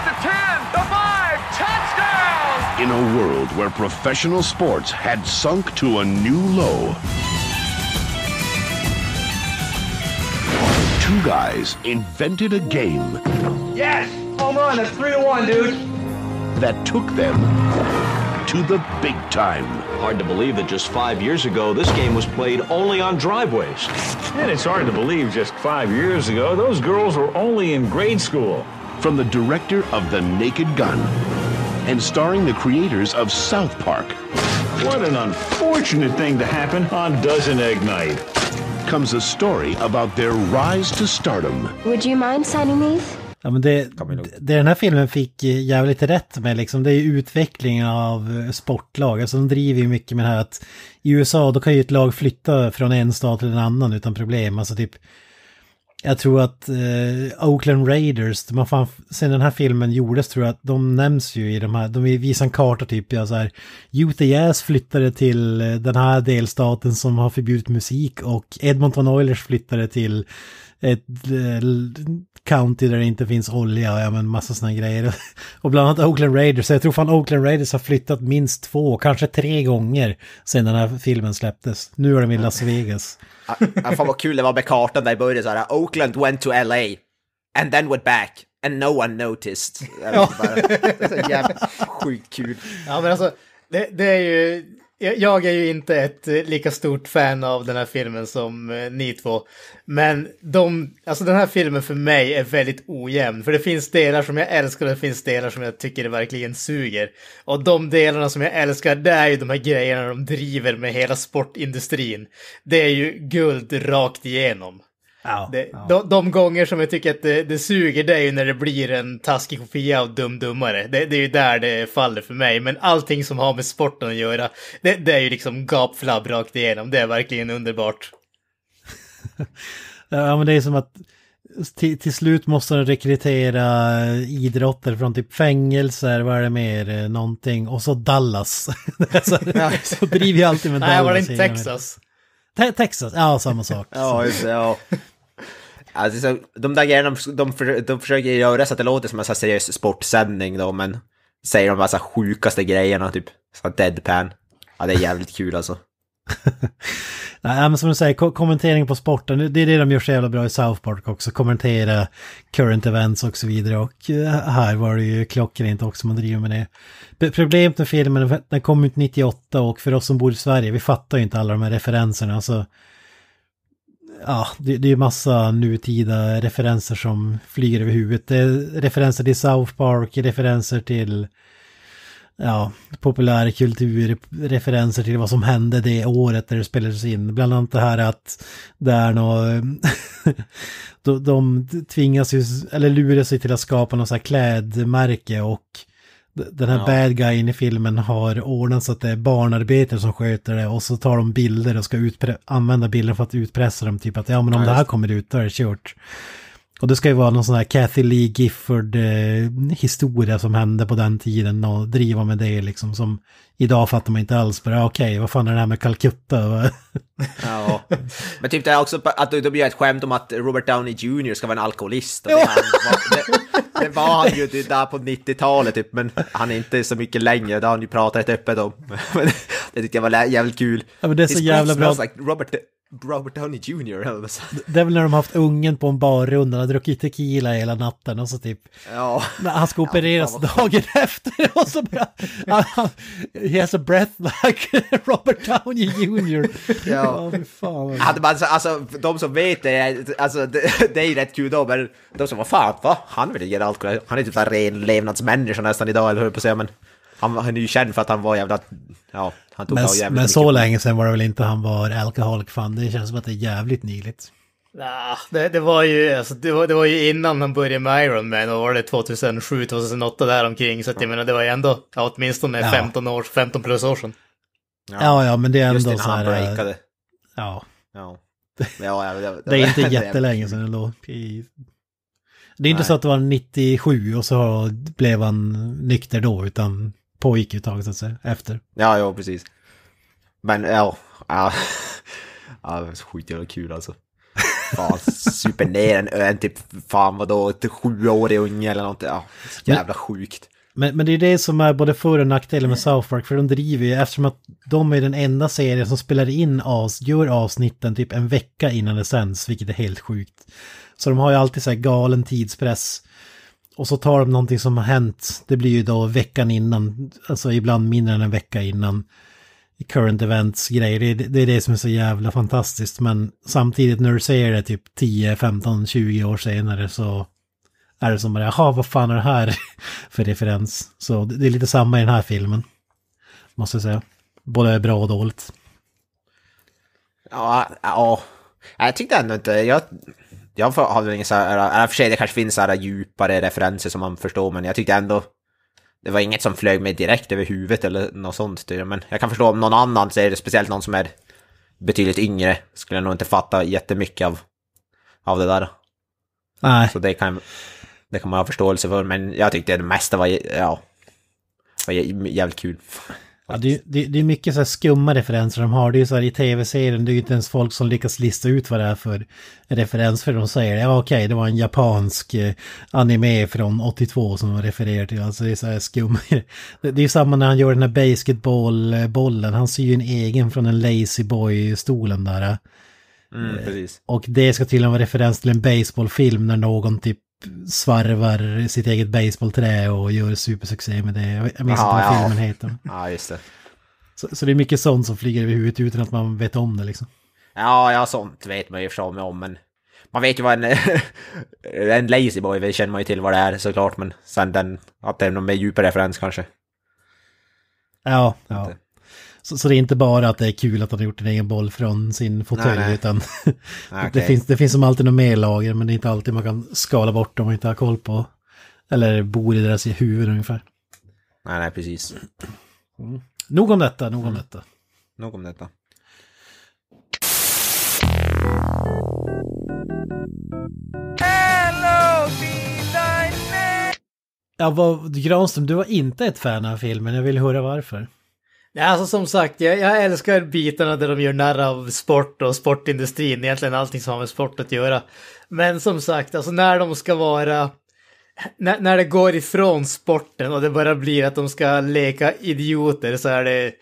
In a world where professional sports had sunk to a new low, two guys invented a game. Yes! Home run, that's three to one, dude. That took them to the big time. Hard to believe that just five years ago, this game was played only on driveways. And it's hard to believe just five years ago, those girls were only in grade school. From the director of The Naked Gun, and starring the creators of South Park. What an unfortunate thing to happen on Dozen Egg Night. Comes a story about their rise to stardom. Would you mind signing these? Ja, men det, det den här filmen fick eh, jävligt rätt med liksom, det är utvecklingen av eh, sportlag. Alltså de driver ju mycket med det här att i USA då kan ju ett lag flytta från en stad till en annan utan problem. Alltså typ jag tror att eh, Oakland Raiders, man fan, sen den här filmen gjordes tror jag att de nämns ju i de här, de visar en karta typ, ja så här, Utah Jazz flyttade till eh, den här delstaten som har förbjudit musik och Edmonton Oilers flyttade till ett eh, county där det inte finns olja och ja men massa sådana grejer. och bland annat Oakland Raiders, jag tror fan Oakland Raiders har flyttat minst två, kanske tre gånger sen den här filmen släpptes. Nu är de i Las Vegas ah, fan vad kul det var med kartan där i början, så här, Oakland went to LA and then went back and no one noticed. Ja. det är så jävligt sjukt kul. Ja, men alltså, det, det är ju jag är ju inte ett eh, lika stort fan av den här filmen som eh, ni två. Men de, alltså den här filmen för mig är väldigt ojämn. För det finns delar som jag älskar och det finns delar som jag tycker verkligen suger. Och de delarna som jag älskar det är ju de här grejerna de driver med hela sportindustrin. Det är ju guld rakt igenom. Ja, det, ja. De, de gånger som jag tycker att det, det suger det är ju när det blir en taskig kopia av dumdummare. Det, det är ju där det faller för mig. Men allting som har med sporten att göra, det, det är ju liksom gapflabb rakt igenom. Det är verkligen underbart. ja, men det är som att till, till slut måste de rekrytera idrotter från typ fängelser, vad är det mer, eh, någonting, och så Dallas. så, så driver jag alltid med Dallas. Nej, var det inte Texas? Texas, ja samma sak. ja, just det, ja. Alltså, de där grejerna, de, för, de försöker göra så att det låter som en så seriös sportsändning då, men säger de massa sjukaste grejerna, typ så deadpan. Ja, det är jävligt kul alltså. Nej, men som du säger, ko kommentering på sporten, det är det de gör så jävla bra i South Park också, kommentera current events och så vidare. Och eh, här var det ju klockrent också, man driver med det. P problemet med filmen, den kom ut 98 och för oss som bor i Sverige, vi fattar ju inte alla de här referenserna. Alltså, ja, det, det är ju massa nutida referenser som flyger över huvudet. Det är referenser till South Park, referenser till ja, populärkultur, referenser till vad som hände det året där det spelades in. Bland annat det här att det är något, de, de tvingas ju, eller lurar sig till att skapa något så här klädmärke och den här ja. bad guyen i filmen har ordnat så att det är barnarbetare som sköter det och så tar de bilder och ska använda bilder för att utpressa dem. Typ att ja men om ja, det här kommer ut då är det kört. Och det ska ju vara någon sån här Kathy Lee Gifford eh, historia som hände på den tiden och driva med det liksom som idag fattar man inte alls bara okej, okay, vad fan är det här med Calcutta? ja, men typ det är också att de gör ett skämt om att Robert Downey Jr ska vara en alkoholist. Och det, han, det, det var han ju typ där på 90-talet typ, men han är inte så mycket längre, det har han ju pratat öppet om. det tyckte jag var jävligt kul. Ja, men det är så His jävla bra. Like Robert Robert Downey Jr. eller Det är väl när de haft ungen på en barrunda, han druckit tequila hela natten och så typ... Ja. Han ska opereras ja, dagen efter och så bara... han, he has a breath like Robert Downey Jr. ja. ja fan. Alltså. Hade alltså, de som vet det, alltså, det, det är ju rätt kul då, men de som var fan, va? Han vill ju ge alkohol. Han är typ en ren levnadsmänniska nästan idag, eller hur på att säga, men... Han, han är ju känd för att han var jävla... Ja, han tog men, av jävligt Men mycket. så länge sedan var det väl inte han var alcoholic fan. Det känns som att det är jävligt nyligt. Nah, det, det, var ju, alltså, det, var, det var ju innan han började med Iron Man och var det 2007, 2008 Däromkring. Så att jag menar det var ju ändå ja, åtminstone ja. 15 år, 15 plus år sedan. Ja, ja, ja men det är ändå Just innan så här, han breakade. Eh, ja. ja. ja det, det, är inte jättelänge sedan ändå. Det är inte Nej. så att det var 97 och så blev han nykter då utan pågick ett tag så att säga, efter. Ja, ja, precis. Men ja, ja, ja sjukt kul alltså. Fan, super ner en ön typ, fan vadå, ett sjuårig unge eller något. Ja, jävla sjukt. Men, men det är det som är både för och nackdelen med South Park, för de driver ju, eftersom att de är den enda serien som spelar in avs, gör avsnitten typ en vecka innan det sänds, vilket är helt sjukt. Så de har ju alltid så här galen tidspress. Och så tar de någonting som har hänt, det blir ju då veckan innan, alltså ibland mindre än en vecka innan current events grejer. Det, det är det som är så jävla fantastiskt. Men samtidigt när du säger det typ 10, 15, 20 år senare så är det som bara, jaha, vad fan är det här för referens? Så det är lite samma i den här filmen. Måste jag säga. Både bra och dåligt. Ja, ja. Jag tyckte ändå inte, jag, jag har väl ingen så i och för sig det kanske finns såhär djupare referenser som man förstår, men jag tyckte ändå det var inget som flög mig direkt över huvudet eller något sånt. Men jag kan förstå om någon annan säger det, speciellt någon som är betydligt yngre, skulle nog inte fatta jättemycket av, av det där. Nej. Så det kan, det kan man ha förståelse för, men jag tyckte det mesta var, ja, var jävligt kul. Ja, det, det, det, är mycket så här skumma referenser de har. Det är så här i tv-serien, det är ju inte ens folk som lyckas lista ut vad det är för referens. För de säger, ja okej, okay, det var en japansk eh, anime från 82 som de refererar till. Alltså det är så här skum. Det, det är ju samma när han gör den här basketbollbollen. Han syr ju en egen från en lazy boy-stolen där. Mm, eh, och det ska tydligen vara referens till en baseballfilm när någon typ svarvar sitt eget baseballträ och gör supersuccé med det. Jag minns Aha, inte vad ja. filmen heter. Ja, just det. Så, så, det är mycket sånt som flyger över huvudet utan att man vet om det liksom. Ja, ja sånt vet man ju för sig om, men man vet ju vad en, en lazy boy det känner man ju till vad det är såklart, men sen den, att det är någon mer djupare referens kanske. Ja, ja. Inte. Så, så, det är inte bara att det är kul att han har gjort en egen boll från sin fåtölj utan okay. det, finns, det finns som alltid något mer lager men det är inte alltid man kan skala bort dem och inte ha koll på eller bor i deras huvud ungefär. Nej, nej, precis. Mm. Nog om detta, nog om detta. Nog om detta. Hello, ja, vad, Granström, du var inte ett fan av filmen. Jag vill höra varför alltså som sagt, jag, jag älskar bitarna där de gör narr av sport och sportindustrin, egentligen allting som har med sport att göra. Men som sagt, alltså när de ska vara när, när det går ifrån sporten och det bara blir att de ska leka idioter så är det...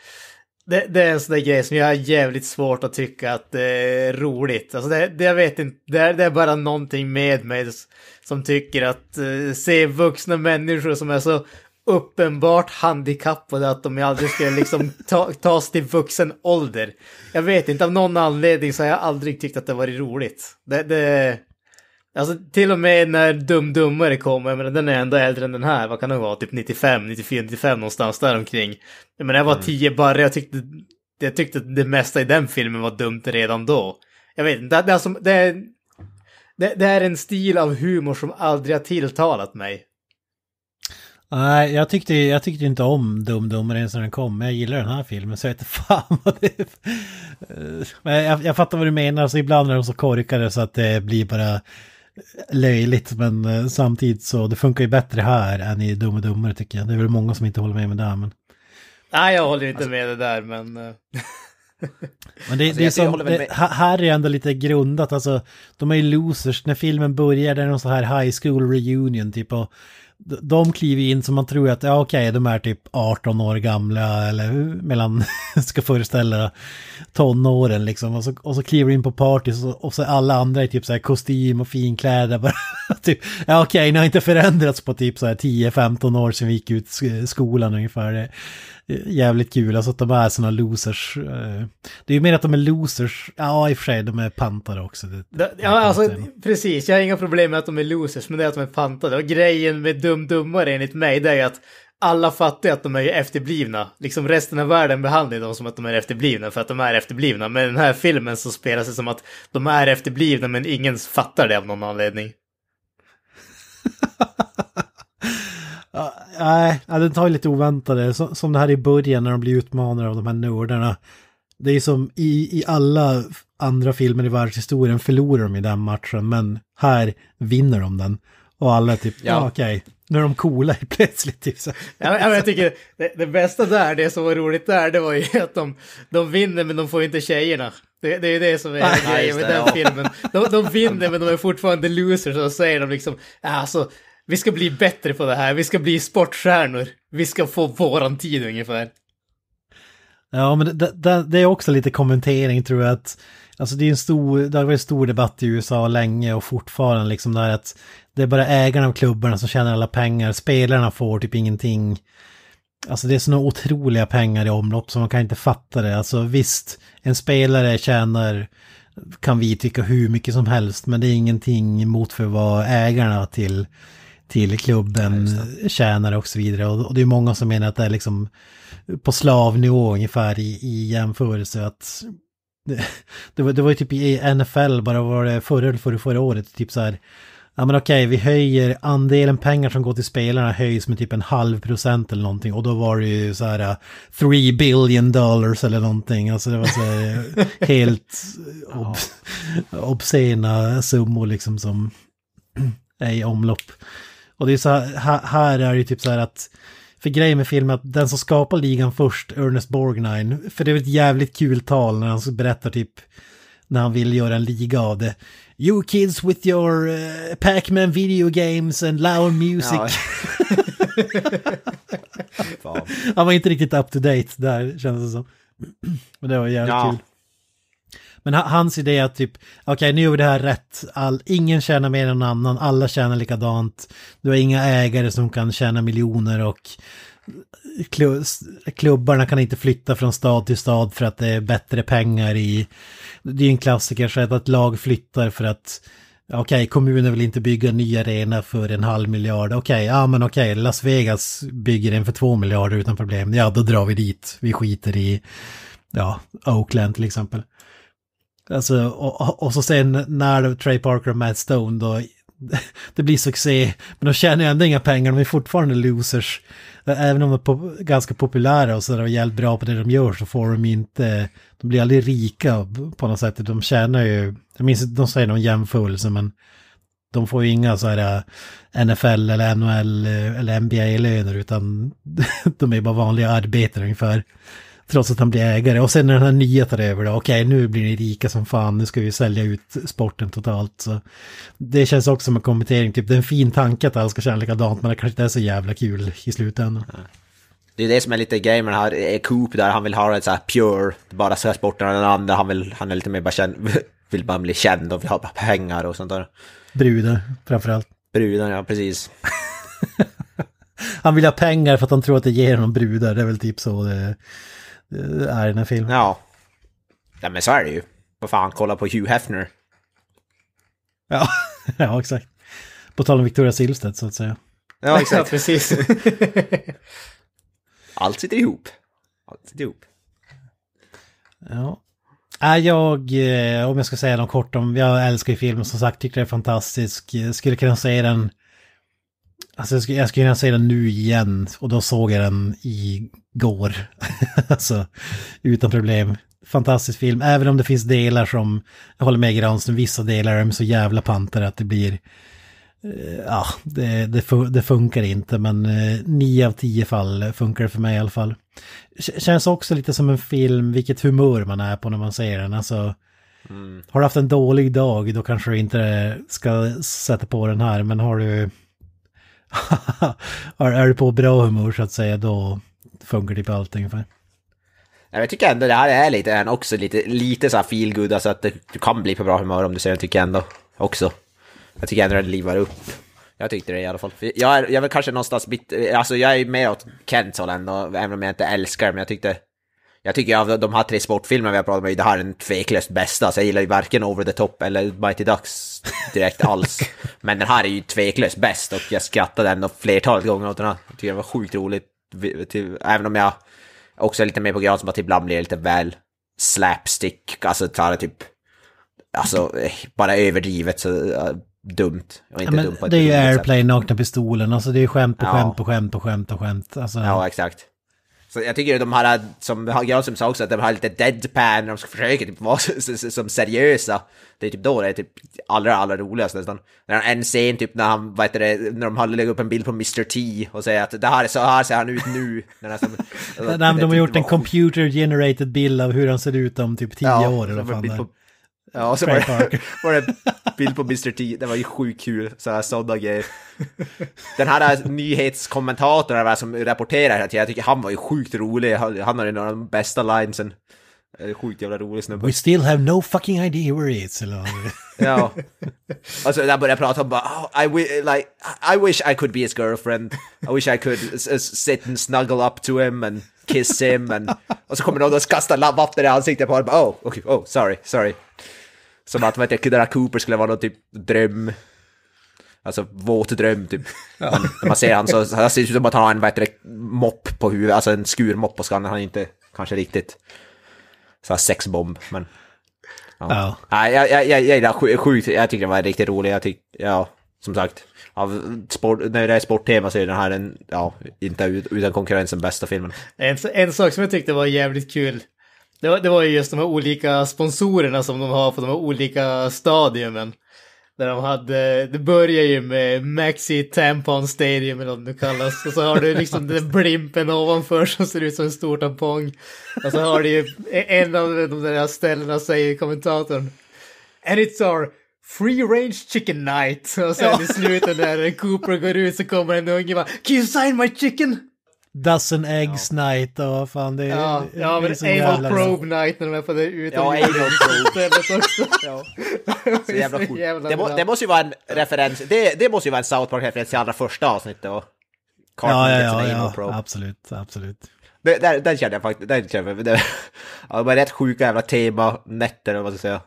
Det, det är en sån där grej som jag har jävligt svårt att tycka att det är roligt. Alltså det, det jag vet inte, det, det är bara någonting med mig som tycker att eh, se vuxna människor som är så uppenbart handikappade att de aldrig skulle liksom ta, tas till vuxen ålder. Jag vet inte, av någon anledning så har jag aldrig tyckt att det varit roligt. Det, det, alltså till och med när Dum Dummare kom, jag menar, den är ändå äldre än den här, vad kan det vara, typ 95, 94, 95 någonstans där omkring. Jag menar, jag var 10 mm. bara, jag tyckte, jag tyckte det mesta i den filmen var dumt redan då. Jag vet inte, det, det, alltså, det, det, det är en stil av humor som aldrig har tilltalat mig. Nej, jag tyckte, jag tyckte inte om Dum Dummare när den kom, men jag gillar den här filmen så jag vet fan vad det är. Men jag, jag fattar vad du menar, så ibland är de så korkade så att det blir bara löjligt, men eh, samtidigt så det funkar ju bättre här än i Dum och Dummare tycker jag. Det är väl många som inte håller med mig där, men... Nej, jag håller inte alltså... med det där, men... Eh. men det, alltså, det är som, det, här är ändå lite grundat, alltså de är ju losers. När filmen börjar, det är någon så här high school reunion typ och de kliver in så man tror att, ja okej, okay, de är typ 18 år gamla eller mellan, ska föreställa tonåren liksom. Och så, och så kliver in på party och, och så alla andra i typ så här kostym och finkläder. Bara, typ, ja okej, okay, ni har inte förändrats på typ så här 10-15 år sedan vi gick ut skolan ungefär jävligt kul, alltså att de är sådana losers. Eh, det är ju mer att de är losers, ja i och för sig, de är pantade också. ja, alltså precis, jag har inga problem med att de är losers, men det är att de är pantade. Och grejen med dumdummare enligt mig, det är ju att alla fattar att de är efterblivna. Liksom resten av världen behandlar dem som att de är efterblivna för att de är efterblivna. Men i den här filmen så spelas det som att de är efterblivna men ingen fattar det av någon anledning. nej, den tar lite oväntade. Som, som det här i början när de blir utmanade av de här nördarna. Det är som i, i alla andra filmer i världshistorien förlorar de i den matchen, men här vinner de den. Och alla typ, ja, ah, okej, nu är de coola plötsligt. Typ. Så. Ja, men jag tycker det, det, bästa där, det som var roligt där, det var ju att de, de vinner men de får inte tjejerna. Det, det är ju det som är grejen med det, den ja. filmen. De, de vinner men de är fortfarande losers och säger de liksom, alltså vi ska bli bättre på det här, vi ska bli sportstjärnor, vi ska få våran tid ungefär. Ja, men det, det, det är också lite kommentering tror jag att, alltså det är en stor, det har varit en stor debatt i USA länge och fortfarande liksom där att det är bara ägarna av klubbarna som tjänar alla pengar, spelarna får typ ingenting. Alltså det är sådana otroliga pengar i omlopp så man kan inte fatta det. Alltså visst, en spelare tjänar, kan vi tycka hur mycket som helst, men det är ingenting mot för vad ägarna till till klubben, ja, tjänare och så vidare. Och, det är många som menar att det är liksom på slavnivå ungefär i, i jämförelse. Att det, det, var, det var ju typ i NFL, bara var det förra eller förra, förra året, typ så här. Ja men okej, vi höjer andelen pengar som går till spelarna höjs med typ en halv procent eller någonting. Och då var det ju så här 3 uh, billion dollars eller någonting. Alltså det var så här uh, helt ob obscena summor liksom som är i omlopp. Och det är så här, här är det typ så här att, för grejen med filmen att den som skapar ligan först, Ernest Borgnine, för det är ett jävligt kul tal när han berättar typ, när han vill göra en liga av det. You kids with your uh, Pac-Man video games and loud music. Ja. han var inte riktigt up to date där kändes det som. Men det var jävligt ja. kul. Men hans idé är typ, okej okay, nu vi det här rätt, All, ingen tjänar mer än någon annan, alla tjänar likadant, du har inga ägare som kan tjäna miljoner och eh, klubbarna kan inte flytta från stad till stad för att det är bättre pengar i... Det är ju en klassiker, så att lag flyttar för att okej, okay, kommunen vill inte bygga en ny arena för en halv miljard. Okej, okay, ja men okej, okay, Las Vegas bygger en för två miljarder utan problem. Ja, då drar vi dit. Vi skiter i, ja, Oakland till exempel. Alltså, och, och så sen när Trey Parker och Matt Stone då, det blir succé, men de tjänar ju ändå inga pengar, de är fortfarande losers. Även om de är po ganska populära och sådär och jävligt bra på det de gör så får de inte, de blir aldrig rika på något sätt, de tjänar ju, jag minns de säger någon jämförelse men de får ju inga så här eh, NFL eller NHL eh, eller NBA-löner utan de är bara vanliga arbetare ungefär. Trots att han blir ägare. Och sen när den här nya tar över då, okej nu blir ni rika som fan, nu ska vi sälja ut sporten totalt. Så det känns också som en kommentering, typ det är en fin tanke att alla ska känna likadant, men det kanske inte är så jävla kul i slutändan. Det är det som är lite grejen med den här eh, Coop där, han vill ha det så här pure, bara så här sporten, och den andra han, vill, han är lite mer bara känd, vill bara bli känd och vill ha pengar och sånt där. Brudar framförallt. Brudar, ja precis. han vill ha pengar för att han tror att det ger honom brudar, det är väl typ så det är. Eh, är i den här filmen. Ja. ja, men så är det ju. Vad fan, kolla på Hugh Hefner. Ja, ja exakt. På tal om Victoria Silvstedt så att säga. Ja, exakt. precis. Allt sitter ihop. Allt sitter ihop. Ja. Äh, jag, eh, om jag ska säga något kort om, jag älskar ju filmen som sagt, tycker det är fantastisk. Eh, skulle kunna säga den Alltså jag skulle, jag skulle kunna säga den nu igen och då såg jag den igår. alltså utan problem. Fantastisk film, även om det finns delar som, jag håller med Granström, vissa delar är så jävla panter att det blir, eh, ja, det, det, det, funkar inte, men eh, nio av tio fall funkar det för mig i alla fall. Känns också lite som en film, vilket humör man är på när man ser den. Alltså, mm. Har du haft en dålig dag, då kanske du inte ska sätta på den här, men har du är du på bra humör så att säga då funkar det på allt ungefär. Jag tycker ändå det här är lite, också lite, lite så här feel good, alltså att du kan bli på bra humör om du ser den tycker jag ändå också. Jag tycker ändå den livar upp. Jag tyckte det i alla fall. Jag är, jag är väl kanske någonstans bit, alltså jag är mer åt Kents håll ändå, även om jag inte älskar men jag tyckte jag tycker av de här tre sportfilmerna vi har pratat om, det här är den tveklöst bästa. Så jag gillar ju varken Over the Top eller Mighty Ducks direkt alls. Men den här är ju tveklöst bäst och jag skrattade ändå flertalet gånger åt den här. Jag tycker den var sjukt rolig. Typ, även om jag också är lite mer på grad som att ibland blir lite väl slapstick, alltså tar typ, alltså eh, bara överdrivet så eh, dumt. Och inte ja, dumt det är ju airplay, nakna pistolen, alltså det är skämt och skämt på skämt och skämt och skämt. Alltså, ja, exakt. Så jag tycker de här, som Granström sa också, att de har lite deadpan när de ska försöka typ vara som seriösa. Det är typ då det är typ allra, allra roligast nästan. När En scen typ när han, vad heter det, när de har lagt upp en bild på Mr. T och säger att det här, så här ser han ut nu. Den som, Nej, de har gjort en typ- computer generated bild av hur han ser ut om typ tio ja, år eller vad fan Ja, och så var det, var det bild på Mr. T, det var ju sjukt kul, sådana grejer. Den här nyhetskommentatorn som rapporterar här, jag tycker han var ju sjukt rolig, han har ju några av de bästa linesen. Sjukt jävla rolig snubbe. We still have no fucking idea where he is, eller Ja. Och så där började jag prata om bara, oh, I, like, I wish I could be his girlfriend. I wish I could sit and snuggle up to him and kiss him. And, och så kommer någon och kastar vatten i ansiktet på honom. Oh, okay, oh, sorry, sorry. Som att, vet jag, Kidara Cooper skulle vara någon typ dröm. Alltså våt dröm typ. Ja. Man, när man ser han så, så ser det ut som att han har en bättre mopp på huvudet, alltså en skurmopp på skallen. Han är inte kanske riktigt så här sexbomb, men... Ja. ja. Nej, jag, jag, jag, gillar sjukt, jag tycker den var riktigt roligt. Jag tycker, ja, som sagt. Av sport, när det är sporttema så är den här en, ja, inte utan konkurrens den bästa filmen. En, en sak som jag tyckte var jävligt kul det var, det var ju just de här olika sponsorerna som de har på de här olika stadiumen. Där de hade, det börjar ju med Maxi Tampon Stadium eller vad det nu kallas. Och så har du liksom den blimpen ovanför som ser ut som en stor tampong. Och så har du ju en av de där ställena säger kommentatorn. And it's our Free range chicken night. Och sen ja. i slutet när Cooper går ut så kommer en unge och bara Can you sign my chicken? Dozen Eggs ja. Night och vad fan det är. Ja, det, ja men Anal Probe Night när de är på det ute. Ja, Anal Probe. Så jävla coolt. Det, måste ju vara en referens, det, det måste ju vara en South Park-referens till allra första avsnittet. Och ja, ja, ja, ja, ja absolut, absolut. Det, där, den kände jag faktiskt, den kände jag. Det, ja, var rätt sjuka jävla tema nätter vad man ska säga.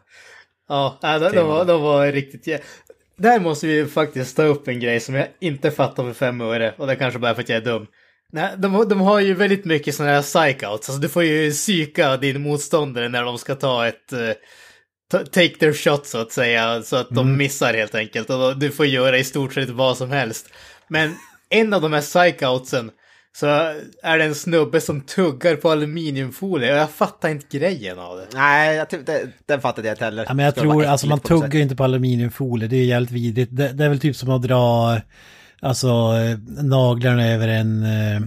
Ja, de, de, var, de var riktigt jävla... Där måste vi faktiskt ta upp en grej som jag inte fattar för fem öre och det kanske bara är för att jag är dum. Nej, de, de har ju väldigt mycket sådana här psych-outs. Alltså, du får ju psyka din motståndare när de ska ta ett... Uh, take their shot så att säga, så att mm. de missar helt enkelt. Och du får göra i stort sett vad som helst. Men en av de här psychoutsen så är det en snubbe som tuggar på aluminiumfolie och jag fattar inte grejen av det. Nej, det, den fattade jag inte heller. Ja, men jag tror, alltså man tuggar inte på aluminiumfolie, det är jävligt vidrigt. Det, det, är väl typ som att dra alltså eh, naglarna över en, eh,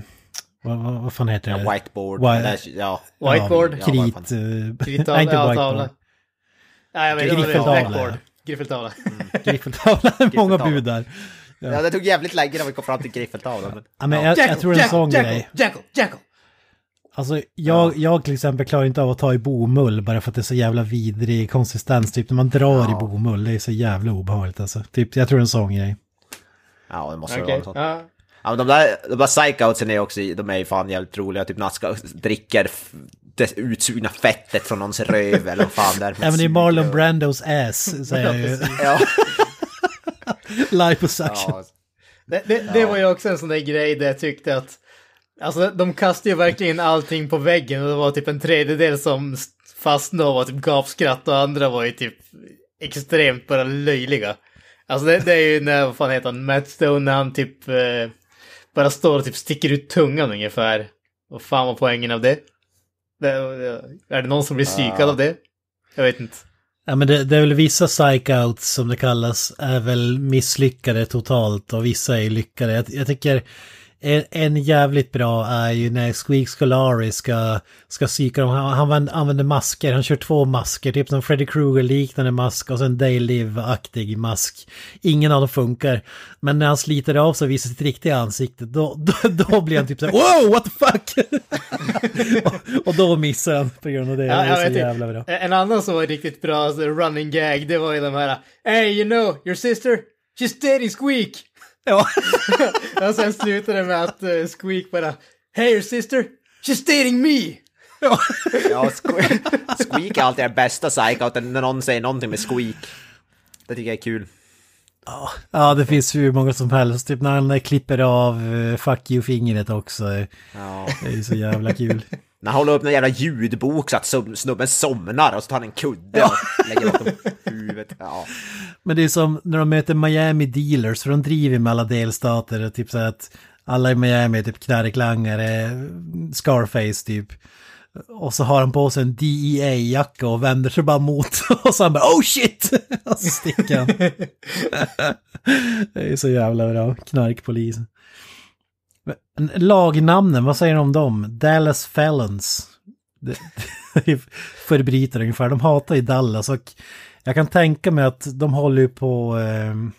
vad, vad, vad fan heter det? Ja, whiteboard. White, ja. Whiteboard. Ja, krit. Ja, eh, Krittavla. Nej, inte Nej, jag vet Griffeltavla. Griffeltavla. Mm. Griffeltavla, många bud där. Ja. ja, det tog jävligt länge innan vi kom fram till Griffeltavlan. Men... Ja, men jag, jag tror det är en sån grej. Jacko, Jacko. Alltså jag, jag till exempel klarar inte av att ta i bomull bara för att det är så jävla vidrig konsistens. Typ när man drar ja. i bomull, det är så jävla obehagligt alltså. Typ, jag tror det är en sån grej. Ja, det måste okay. vara något sånt. Ja, men de där, de där psychoutsen är också, de är ju fan jävligt roliga, typ Nazca dricker det utsugna fettet från någons röv eller vad fan där. Ja men det är Marlon Brandos ass, säger jag ju. ja. Liposuction. Ja. Det, det, det, var ju också en sån där grej där jag tyckte att, alltså de kastade ju verkligen allting på väggen och det var typ en tredjedel som fastnade och var typ gapskratt och andra var ju typ extremt bara löjliga. Alltså det, det, är ju när, vad fan heter han, Matt Stone när han typ eh, bara står och typ sticker ut tungan ungefär. Vad fan var poängen av det? det är det någon som blir psykad av det? Jag vet inte. Ja men det, det är väl vissa psychouts som det kallas är väl misslyckade totalt och vissa är lyckade. Jag, jag tycker en, en, jävligt bra är ju när Squeak Scolari ska, ska psyka dem. Han, han använder masker, han kör två masker, typ som Freddy Krueger-liknande mask och sen Day aktig mask. Ingen av dem funkar. Men när han sliter av sig och visar sitt riktiga ansikte, då, då, då blir han typ såhär wow, what the fuck! och, och, då missar han på grund av det. Ja, det är så jävla bra. En annan som var riktigt bra alltså, running gag, det var ju de här Hey, you know, your sister, she's dating Squeak! Ja. och sen slutar det med att uh, Squeak bara Hey your sister, she's dating me! Ja, Squeak, squeak är alltid den bästa psykouten när någon säger någonting med Squeak. Det tycker jag är kul. Ja, det finns hur många som helst. Typ när han klipper av uh, fuck you-fingret också. Ja. Det är ju så jävla kul. När han håller upp en jävla ljudbok så att snubben somnar och så tar han en kudde och lägger bakom huvudet. Ja. Men det är som när de möter Miami Dealers, för de driver med alla delstater och typ så att alla i Miami är typ knarklangare, Scarface typ. Och så har han på sig en DEA-jacka och vänder sig bara mot och så han bara oh shit! Och så sticker han. det är så jävla bra, knarkpolisen. Lagnamnen, vad säger du om dem? Dallas Felons. för briter ungefär. De hatar ju Dallas och jag kan tänka mig att de håller ju på ehm,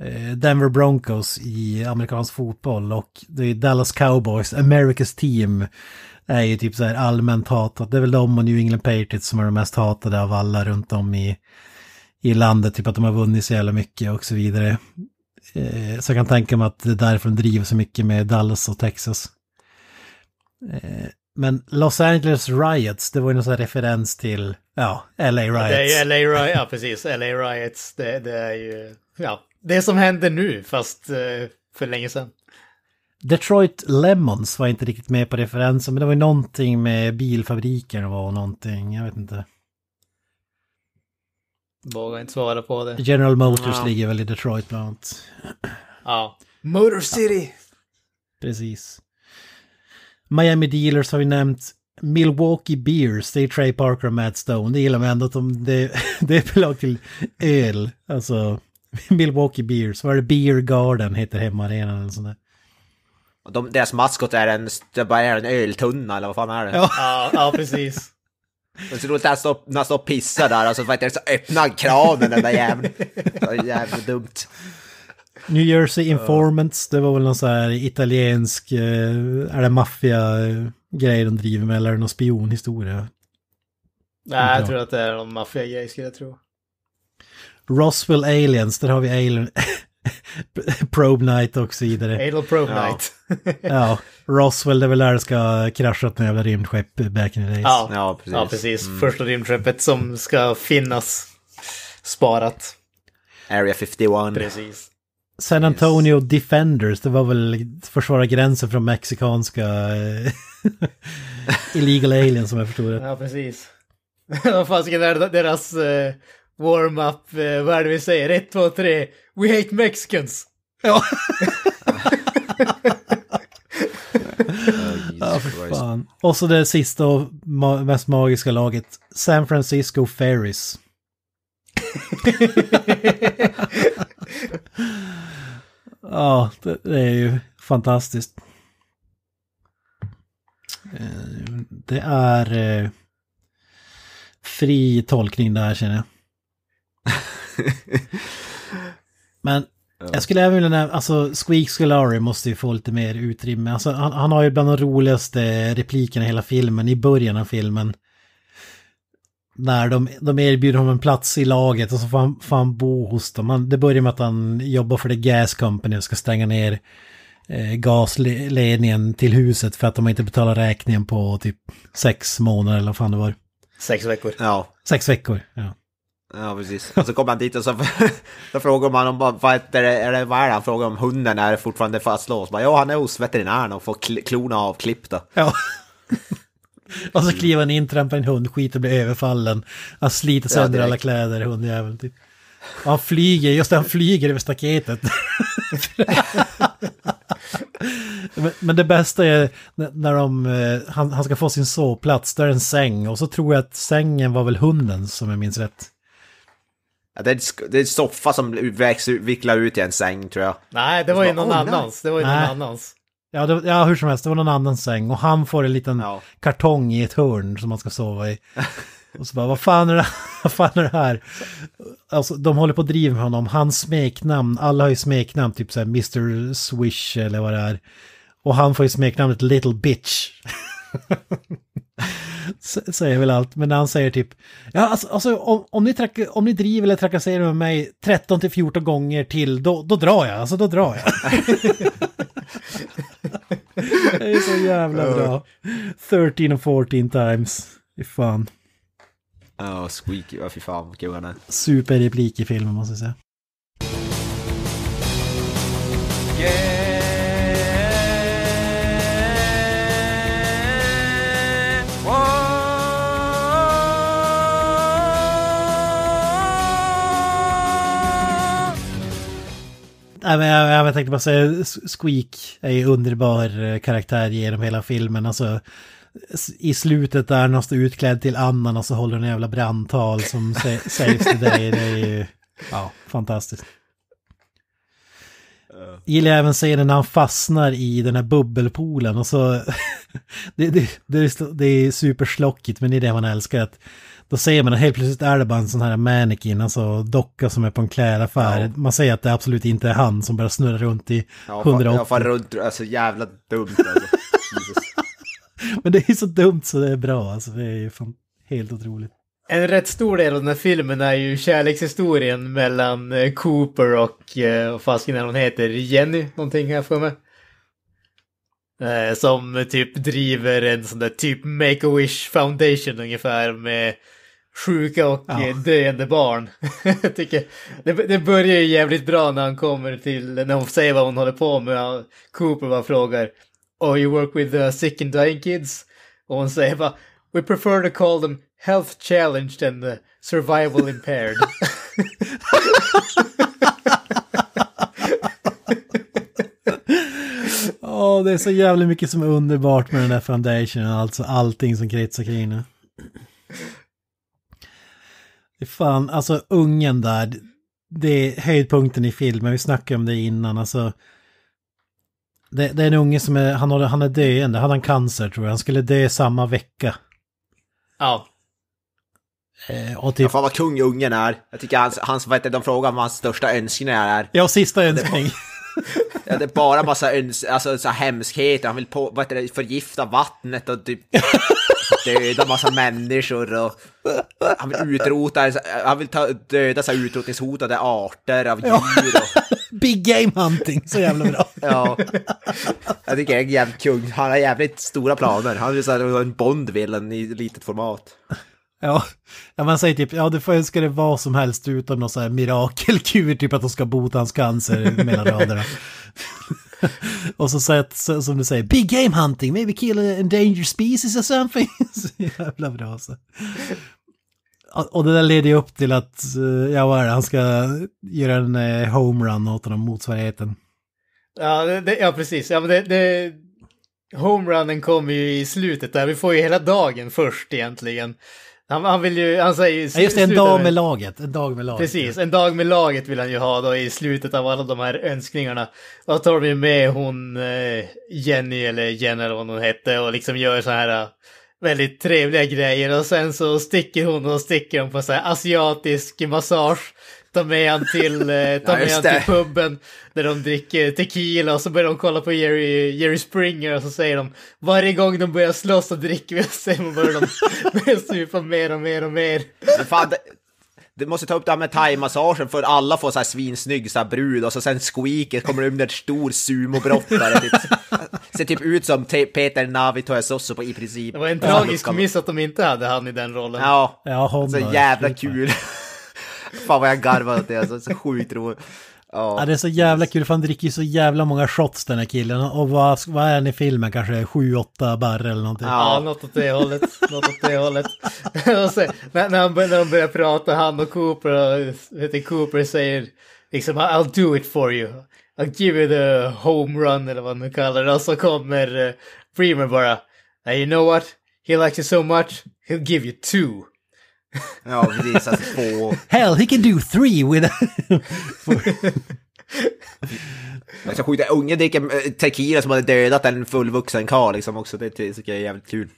eh, Denver Broncos i amerikansk fotboll och det är Dallas Cowboys, America's team, är ju typ så här allmänt hatat. Det är väl de och New England Patriots som är de mest hatade av alla runt om i, i landet, typ att de har vunnit så jävla mycket och så vidare. Eh, så jag kan tänka mig att det är därför de driver så mycket med Dallas och Texas. Eh, men Los Angeles Riots, det var ju någon sån referens till, ja, LA Riots. Det är LA Riots, ja precis, LA Riots, det, det, är ju, ja, det som händer nu, fast eh, för länge sedan. Detroit Lemons var inte riktigt med på referensen, men det var ju någonting med bilfabriken och någonting, jag vet inte. Vågar inte svara på det. General Motors ja. ligger väl i Detroit bland annat. Ja. Motor City! Precis. Miami Dealers har vi nämnt. Milwaukee Beers, det är Trey Parker och Matt Stone. Det gillar man ändå att de, det, det är förlag till öl. Alltså, Milwaukee Beers. Vad är det? Beer Garden heter hemmaarenan eller sånt där. De, deras maskot är en, det bara är en öltunna eller vad fan är det? Ja, ja, ja precis. Det är så roligt när han står, när han står och pissar där, och vet jag, så öppnar han kranen den där jäveln. Jävligt dumt. New Jersey Informants, det var väl någon så här italiensk, eh, är det maffia-grej eh, de driver med eller är det någon spionhistoria? Nej, jag tror att det är någon maffia-grej skulle jag tro. Roswell Aliens, där har vi alien, Probe Night och så vidare. Adel Probe ja. Night. ja, Roswell, det är väl där det ska krascha ett jävla rymdskepp back in the days. Ja, ja precis. Ja, precis. Mm. Första rymdskeppet som ska finnas sparat. Area 51. Precis. San Antonio yes. Defenders, det var väl försvara gränsen från mexikanska eh, illegal aliens som jag förstod det. Ja, precis. Vad fasiken är deras eh, warm-up, eh, vad är det vi säger? 1, 2, 3. We hate Mexicans. Ja. ja, för fan. Och så det sista och ma mest magiska laget. San Francisco Ferries. ja, det, det är ju fantastiskt. Eh, det är eh, fri tolkning där känner jag. Men ja. jag skulle även vilja nämna, alltså Squeak Scolari måste ju få lite mer utrymme. Alltså han, han har ju bland de roligaste replikerna i hela filmen, i början av filmen. När de, de erbjuder honom en plats i laget och så får han, får han bo hos dem. Han, det börjar med att han jobbar för The Gas Company och ska stänga ner eh, gasledningen till huset för att de inte betalar räkningen på typ sex månader eller vad fan det var. Sex veckor. Ja. Sex veckor, ja. Ja, precis. Och så kommer han dit och så, så frågar man om vad heter det, eller vad är det han frågar om hunden är fortfarande fastlåst. ja, han är hos veterinären och får kl klona avklippta. Ja. och så kliver han in, trampar en hundskit och blir överfallen. Han sliter sönder ja, alla kläder, hundjäveln. Typ. Och han flyger, just det, han flyger över staketet. men, men, det bästa är när de, eh, han, han ska få sin sovplats, där är en säng och så tror jag att sängen var väl hunden som jag minns rätt. Ja, det, är en, soffa som vicklar ut i en säng tror jag. Nej, det var ju någon annans. Det var ju någon annans. Ja, det, ja, hur som helst, det var någon annans säng och han får en liten ja. kartong i ett hörn som han ska sova i. Och så bara, vad fan är det, vad fan är det här? Alltså, de håller på att driva med honom, hans smeknamn, alla har ju smeknamn, typ så här Mr. Swish eller vad det är. Och han får ju smeknamnet Little Bitch. säger väl allt, men han säger typ, ja alltså, alltså om, om, ni track, om ni driver eller trakasserar med mig 13 till 14 gånger till, då, då drar jag, alltså då drar jag. det är så jävla bra. 13 och 14 times, fy fan. Ja, oh, squeaky, ja fy fan vad kul han är. Superreplik i filmen måste jag säga. Yeah. Nej, men jag, tänkte bara säga, Squeak är ju underbar eh, karaktär genom hela filmen. Alltså, i slutet där när han står utklädd till annan och så håller en jävla brandtal som sägs till dig. Det är ju ja, fantastiskt. Gillar jag även scenen när han fastnar i den här bubbelpoolen och så... det, det, det, är, det är superslockigt men det är det man älskar. att då ser man att helt plötsligt är det bara en sån här mannequin, alltså docka som är på en klädaffär. Ja. Man ser att det absolut inte är han som börjar snurra runt i 180. Ja, fan runt, alltså jävla dumt alltså. Men det är så dumt så det är bra alltså, det är ju fan helt otroligt. En rätt stor del av den här filmen är ju kärlekshistorien mellan eh, Cooper och, och eh, fasken hon heter, Jenny någonting här för mig. Eh, som typ driver en sån där typ Make-A-Wish Foundation ungefär med sjuka och ja. Eh, döende barn. jag tycker, det, det börjar ju jävligt bra när han kommer till, när hon säger vad hon håller på med. Cooper bara frågar Oh you work with the uh, sick and dying kids? Och hon säger bara We prefer to call them health challenged and uh, survival impaired. Åh, oh, det är så jävla mycket som är underbart med den där foundationen, alltså allting som kretsar kring det. Fan, alltså ungen där, det är höjdpunkten i filmen, vi snackade om det innan, alltså. Det, det är en unge som är, han, håller, han är döende, han har cancer tror jag, han skulle dö samma vecka. Ja. Eh, och typ... Ja, fan vad kung ungen är. Jag tycker hans, hans vad heter de frågar vad hans största önskningar är. Ja, sista önskning. Ja, det är bara massa öns alltså, så hemskheter. Han vill på, vad heter det, förgifta vattnet och typ döda massa människor och han vill utrota, han vill ta, döda så utrotningshotade arter av djur. Och... Big game hunting, så jävla bra. ja. Jag tycker jag är en jävligt kung. Han har jävligt stora planer. Han vill ha en Bondvillen i litet format. Ja, man säger typ, ja du får önska dig vad som helst utom någon så här mirakelkur, typ att de ska bota hans cancer mellan raderna. och så säger, som du säger, big game hunting, maybe kill an endangered species or something. så jävla bra så. Och det där leder ju upp till att, eh, ja vad är det, han ska göra en eh, homerun åt honom, motsvarigheten. Ja, det, ja precis, ja men det, det homerunnen kommer ju i slutet där, vi får ju hela dagen först egentligen. Han, han, vill ju, han säger ju... Ja, just det, en dag med, laget. En dag med laget. Precis, en dag med laget vill han ju ha då i slutet av alla de här önskningarna. Då tar de med hon eh, Jenny, eller Jen eller vad hon hette, och liksom gör så här eh, väldigt trevliga grejer och sen så sticker hon och sticker hon på så här asiatisk massage Ta med han till, eh, ta med han till puben där de dricker tequila och så börjar de kolla på Jerry, Jerry Springer och så säger de varje gång de börjar slåss så dricker vi och sen börjar de börjar supa mer och mer och mer. Men fan, det, du måste ta upp det här med thaimassagen för alla får så här svinsnygg så här brud och så sen squeaker kommer det under ett stor sumobrottare. Typ. Ser typ ut som Peter Navitoja Sosso på i princip. Det var en tragisk miss att de inte hade han i den rollen. Ja, ja så jävla kul. Fan vad jag garvar åt det alltså, så sjukt roligt. Ja. ja, det är så jävla kul för han dricker ju så jävla många shots den här killen. Och vad, vad är han i filmen? Kanske 7-8 barre eller någonting? Ja, något åt det hållet. något åt det hållet. när, när, han, när de börjar prata, han och Cooper, och, heter Cooper säger liksom I'll do it for you. I'll give you the home run eller vad man nu kallar det. Och så kommer uh, Freeman bara. and you know what? He likes you so much, he'll give you two. Ja, precis. Alltså två... Hell, he can do three with... Jag ska skjuta unge dricker eh, tequila som hade dödat en fullvuxen karl liksom också. Det tycker jag är jävligt kul.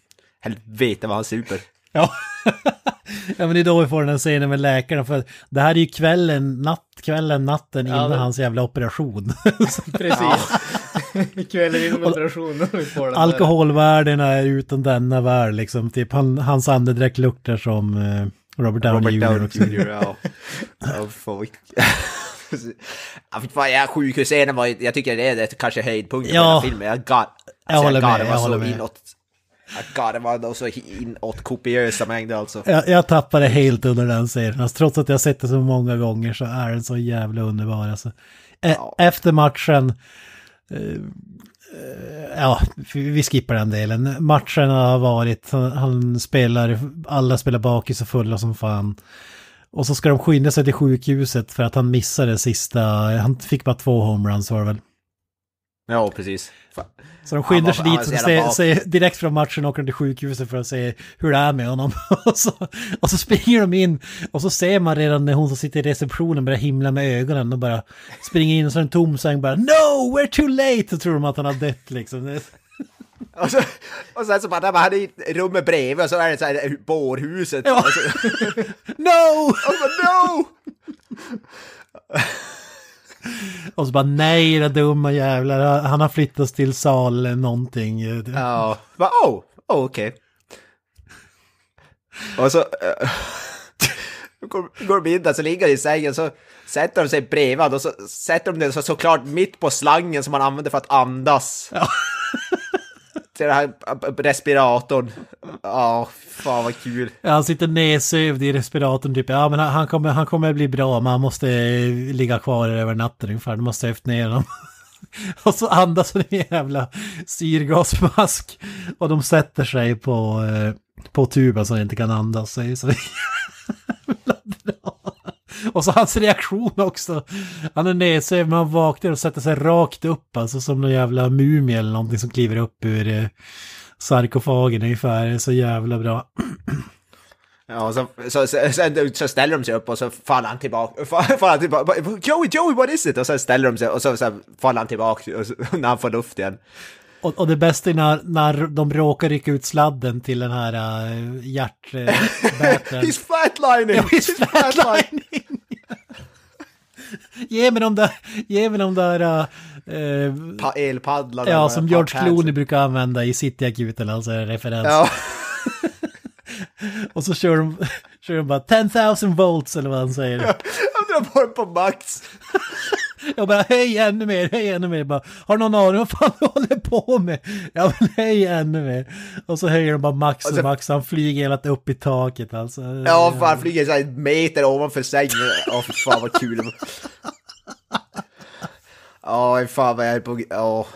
Helvete vad han super. Ja. ja, men det är då vi får den här scenen med läkaren. För det här är ju kvällen, natt, kvällen natten innan men... hans jävla operation. Precis. Kvällen innan operationen. Alkoholvärdena är utan denna värld liksom. Typ han, hans andedräkt luktar som eh, Robert Downey Jr. Robert Downey Jr. Ja. ja, fan. ja, fan, sjukhusscenen var jag tycker det är det, kanske höjdpunkten ja. på hela filmen. Jag, got, alltså, jag håller jag med, jag håller med. Inåt, jag var så inåt kopiösa mängder alltså. Jag, jag tappade helt under den serien, alltså, trots att jag sett det så många gånger så är den så jävla underbar alltså. E ja. Efter matchen Eh, ja, vi skippar den delen. Matchen har varit, han spelar, alla spelar bakis och fulla som fan. Och så ska de skynda sig till sjukhuset för att han missade sista, han fick bara två homeruns var det väl. Ja, precis. Så de skyndar sig dit, och säger, säger, direkt från matchen åker de till sjukhuset för att se hur det är med honom. och, så, och så springer de in och så ser man redan när hon som sitter i receptionen börjar himla med ögonen och bara springer in och så är det en tom säng bara No, we're too late! Så tror de att han har dött liksom. Och, så, och sen så bara, han är i rummet bredvid och så är det så här bårhuset. Ja. Så, no! Och så no! Och så bara nej, era dumma jävlar, han har flyttats till sal någonting. Ja, bara oh, oh okej. Okay. Och så äh, går, in där, så ligger i sängen, så sätter de sig bredvid och så sätter de den så, såklart mitt på slangen som man använder för att andas. Ja. den här respiratorn. Ja, oh, fan vad kul. Han sitter nedsövd i respiratorn typ. Ja, men han kommer, han kommer bli bra, men han måste eh, ligga kvar över natten ungefär. De har sövt ner honom. Och så andas han en jävla syrgasmask. Och de sätter sig på, eh, på tuben så han inte kan andas. Så Och så hans reaktion också. Han är nedsövd men han vaknar och sätter sig rakt upp. Alltså som någon jävla mumie eller någonting som kliver upp ur eh, sarkofagen ungefär. Det är så jävla bra. Ja, så, så, så, så, ställer de sig upp och så faller han tillbaka. Faller tillbaka. Joey, Joey, what is it? Och så ställer de sig och så, så faller han tillbaka och så, när han får luft igen. Och, och, det bästa är när, när de råkar rycka ut sladden till den här uh, eh, hjärtbäten. Eh, he's flatlining! Yeah, he's, he's flatlining! ge mig de där, ge mig de där... Uh, elpaddlarna. Ja, som George Clooney brukar använda i City Akuten, alltså referens. Ja. Och så kör de, kör de bara 10,000 volts eller vad han säger. Ja, han drar bara på max. Jag bara höj ännu mer, höj ännu mer. Bara, har någon aning vad fan du håller på med? Ja men höj ännu mer. Och så höjer de bara max och max. Han flyger hela upp i taket alltså. Ja, fan, han flyger en meter ovanför sängen. Åh oh, för fan vad kul. det var. Ja, oh, fan vad jag är på... Oh.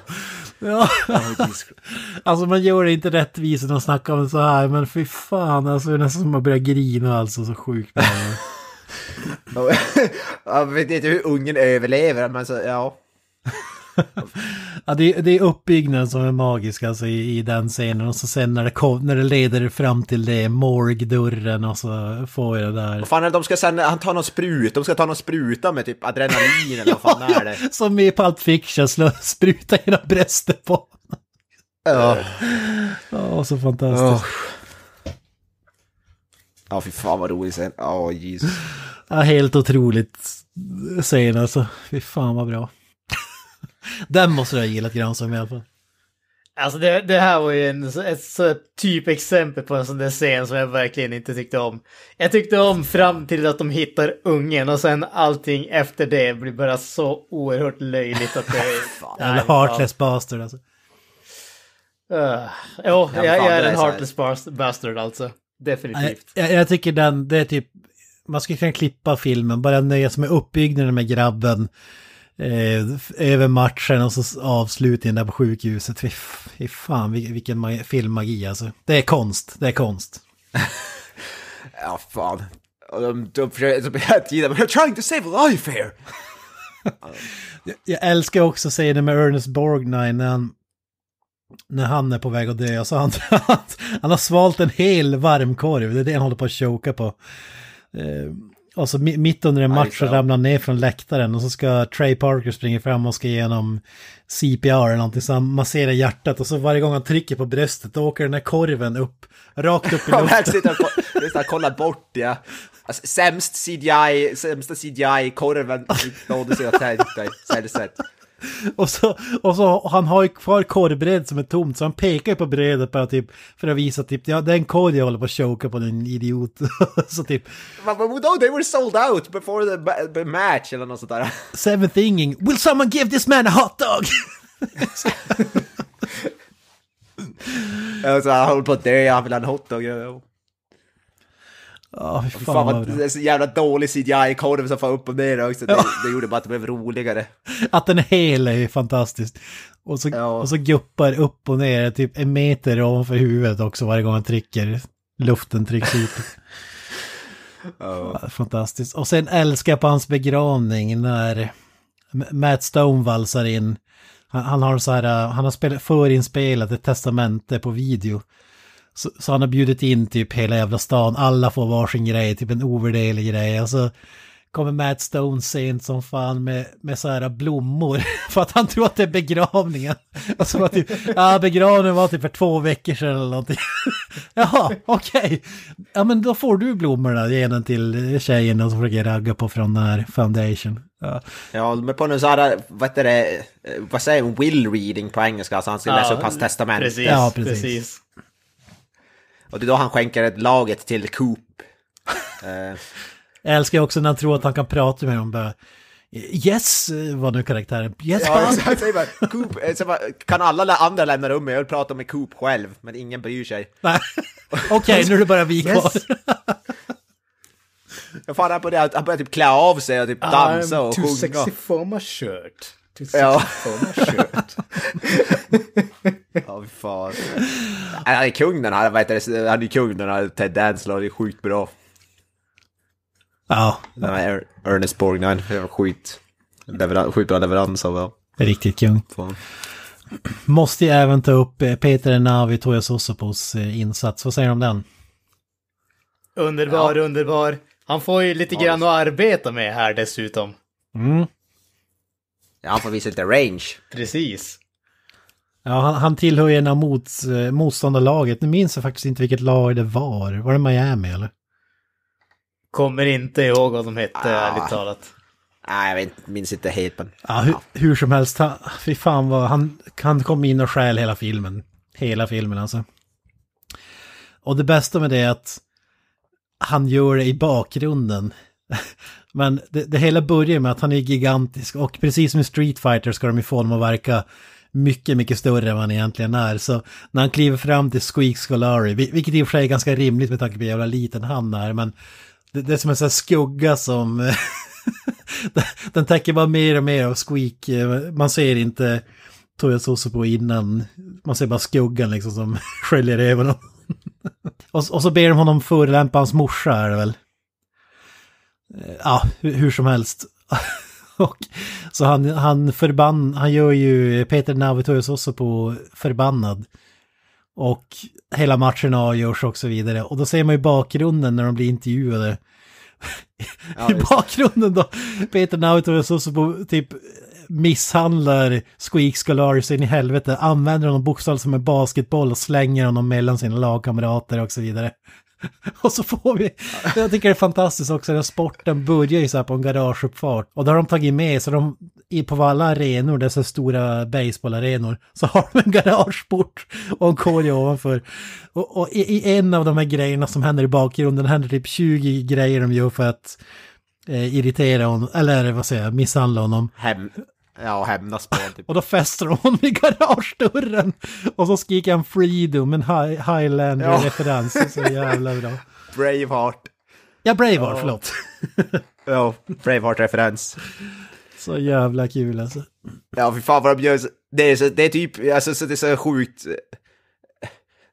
Ja. alltså man gör det inte rättvisa att snacka om det så här, men fy fan, alltså det är nästan som att börja grina alltså, så sjukt. Jag vet inte hur ungen överlever, men så, ja. Ja, det, det är uppbyggnaden som är magisk alltså, i, i den scenen och så sen när det, kom, när det leder fram till det morgdörren och så får jag det där. Vad fan är det, de ska sen, han tar någon sprut, de ska ta någon spruta med typ adrenalin eller vad fan ja, är det? Ja, som i Pulp Fiction, slå, spruta genom bröstet på Ja. Ja, så fantastiskt. Ja, oh. fy fan vad rolig scen. Ja, oh, Jesus. Ja, helt otroligt scen alltså. Fy fan vad bra. Den måste du ha gillat Granström i alla fall. Alltså det, det, här var ju en, ett så typexempel på en sån där scen som jag verkligen inte tyckte om. Jag tyckte om fram till att de hittar ungen och sen allting efter det blir bara så oerhört löjligt att det... Jävla heartless bastard alltså. Uh, jo, jag, jag är en heartless här. bastard alltså. Definitivt. Jag, jag, tycker den, det är typ... Man skulle kunna klippa filmen, bara nöja sig med uppbyggnaden med grabben Eh, över matchen och så avslutningen där på sjukhuset. Fy fan vilken filmmagi alltså. Det är konst, det är konst. ja, fan. De, de försöker hela tiden, we're trying to save life here! jag älskar också scenen med Ernest Borgnine när han, när han är på väg att dö. Alltså han, han, han har svalt en hel varmkorv, det är det han håller på att choka på. Eh, och så alltså, mitt under en match så ramlar han ner från läktaren och så ska Trey Parker springa fram och ska igenom CPR eller någonting så han masserar hjärtat och så varje gång han trycker på bröstet då åker den här korven upp, rakt upp i luften. Just det, kollar bort ja. Alltså, sämst CGI, sämsta CGI-korven någonsin har tänkt dig, och så, och så han har ju kvar korvbrädet som är tomt så han pekar ju på brädet bara typ för att visa typ ja den korv jag håller på att choka på den idiot. så typ. Men då they were sold out before the match eller något sånt där. Seven thinging, will someone give this man a hot dog? så han håller på att dö, han vill ha en hot hotdog. Oh, fan, fan vad, det är så jävla dålig cgi kod som far upp och ner också. Det, det, gjorde bara att det blev roligare. Att den är hel är fantastiskt. Och så, ja. och så guppar upp och ner typ en meter ovanför huvudet också varje gång han trycker. Luften trycks ut. ja. Fantastiskt. Och sen älskar jag på hans begravning när Matt Stone valsar in. Han, han har så här, eh, han har spel, förinspelat ett testamente på video. Så, så, han har bjudit in typ hela jävla stan, alla får varsin grej, typ en ovärderlig grej. Och så kommer Matt Stone sent som fan med, med så här blommor för att han tror att det är begravningen. Och så alltså, var typ, ja begravningen var typ för två veckor sedan eller någonting. Jaha, okej. Okay. Ja men då får du blommorna, ge den till tjejen och så försöker ragga på från den här foundation. Ja, ja men på någon så här, vad heter det, eh, vad säger hon, will reading på engelska, alltså han ska ja, läsa upp hans testament. Precis, ja, precis. precis. Och det är då han skänker laget till Coop. Jag älskar också när han tror att han kan prata med dem. Bara, yes, var nu karaktären. Yes, ja, Bara, Coop, eh, kan alla andra lämna rummet? Jag vill prata med Coop själv, men ingen bryr sig. Okej, okay, nu är det bara vi kvar. Yes. Jag fan, han började, han börjar typ klä av sig och typ dansa och sjunga. I'm too sexy for my shirt. Too sexy ja. for my shirt. Ja, fy fan. Han är kung den här, vad heter det, han är kung den här Ted Danslor, det är sjukt bra. Ja. Den här Ernest Borgnine, skit. Leveran, sjukt leverans av ja. Riktigt kung. Fan. Måste ju även ta upp eh, Peter Enavi, Toya Sosopos eh, insats, vad säger du om den? Underbar, ja. underbar. Han får ju lite ja, grann att arbeta med här dessutom. Mm. Ja, han får visa lite range. Precis. Ja, han, han tillhör ju en av mots, eh, motståndarlaget. Nu minns jag faktiskt inte vilket lag det var. Var det Miami eller? Kommer inte ihåg vad de hette, ah. ärligt talat. Nej, jag vet, minns inte helt men... Ja, hur, hur som helst, han, fy fan vad han, han kom in och stjäl hela filmen. Hela filmen alltså. Och det bästa med det är att han gör det i bakgrunden. Men det, det hela börjar med att han är gigantisk och precis som i Street Fighter ska de ju få honom att verka mycket, mycket större än vad han egentligen är. Så när han kliver fram till Squeak Scolari, vilket i och för sig är ganska rimligt med tanke på hur jävla liten han är, men det, det är som en sån här skugga som... den täcker bara mer och mer av Squeak. Man ser inte Toyotoso på innan. Man ser bara skuggan liksom som sköljer över honom. och, och så ber de honom förolämpa hans morsa är det väl? Eh, ja, hur, hur som helst. Och, så han, han förbann, han gör ju Peter Navitoios också på förbannad. Och hela matchen avgörs och så vidare. Och då ser man ju bakgrunden när de blir intervjuade. Ja, I bakgrunden då, Peter Navitoios också på typ misshandlar Squeak Scolari in i helvete, använder honom bokstavligt som en basketboll och slänger honom mellan sina lagkamrater och så vidare. Och så får vi, jag tycker det är fantastiskt också den sporten börjar ju så här på en garageuppfart. Och då har de tagit med, så de, på alla arenor, dessa stora baseballarenor, så har de en garageport och en korg ovanför. Och, och i, i, en av de här grejerna som händer i bakgrunden händer typ 20 grejer de gör för att eh, irritera honom, eller vad säger jag, misshandla honom. Hem Ja, hämnas på typ. Och då fäster hon honom i garagedörren. Och så skriker han freedom, en highlander-referens. Ja. Så jävla bra. Braveheart. Ja, Braveheart, ja. förlåt. ja, Braveheart-referens. Så jävla kul alltså. Ja, för fan vad de gör. Det är, så, det är typ, alltså så det är så sjukt.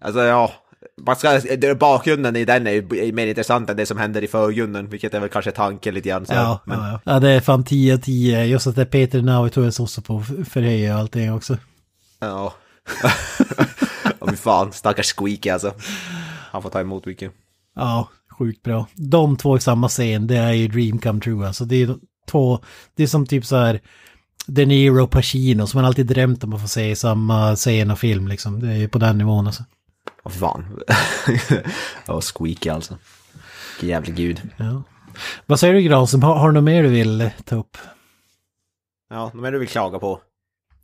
Alltså ja, man ska, bakgrunden i den är ju mer intressant än det som händer i förgrunden, vilket är väl kanske tanken lite grann. Så, ja, men... ja, ja, det är fan 10 av 10. Just att det är Peter Naui tog en sosse på förhöja och allting också. Ja. Åh fy fan, stackars Squeaky alltså. Han får ta emot mycket. Ja, sjukt bra. De två i samma scen, det är ju dream come true alltså. Det är två, det är som typ så här De Niro och Pacino som man alltid drömt om att få se i samma scen och film liksom. Det är ju på den nivån alltså. Åh oh, fan. Jag var squeaky alltså. Vilken jävla gud. Ja. Vad säger du Granström, har, har du något mer du vill eh, ta upp? Ja, något mer du vill klaga på?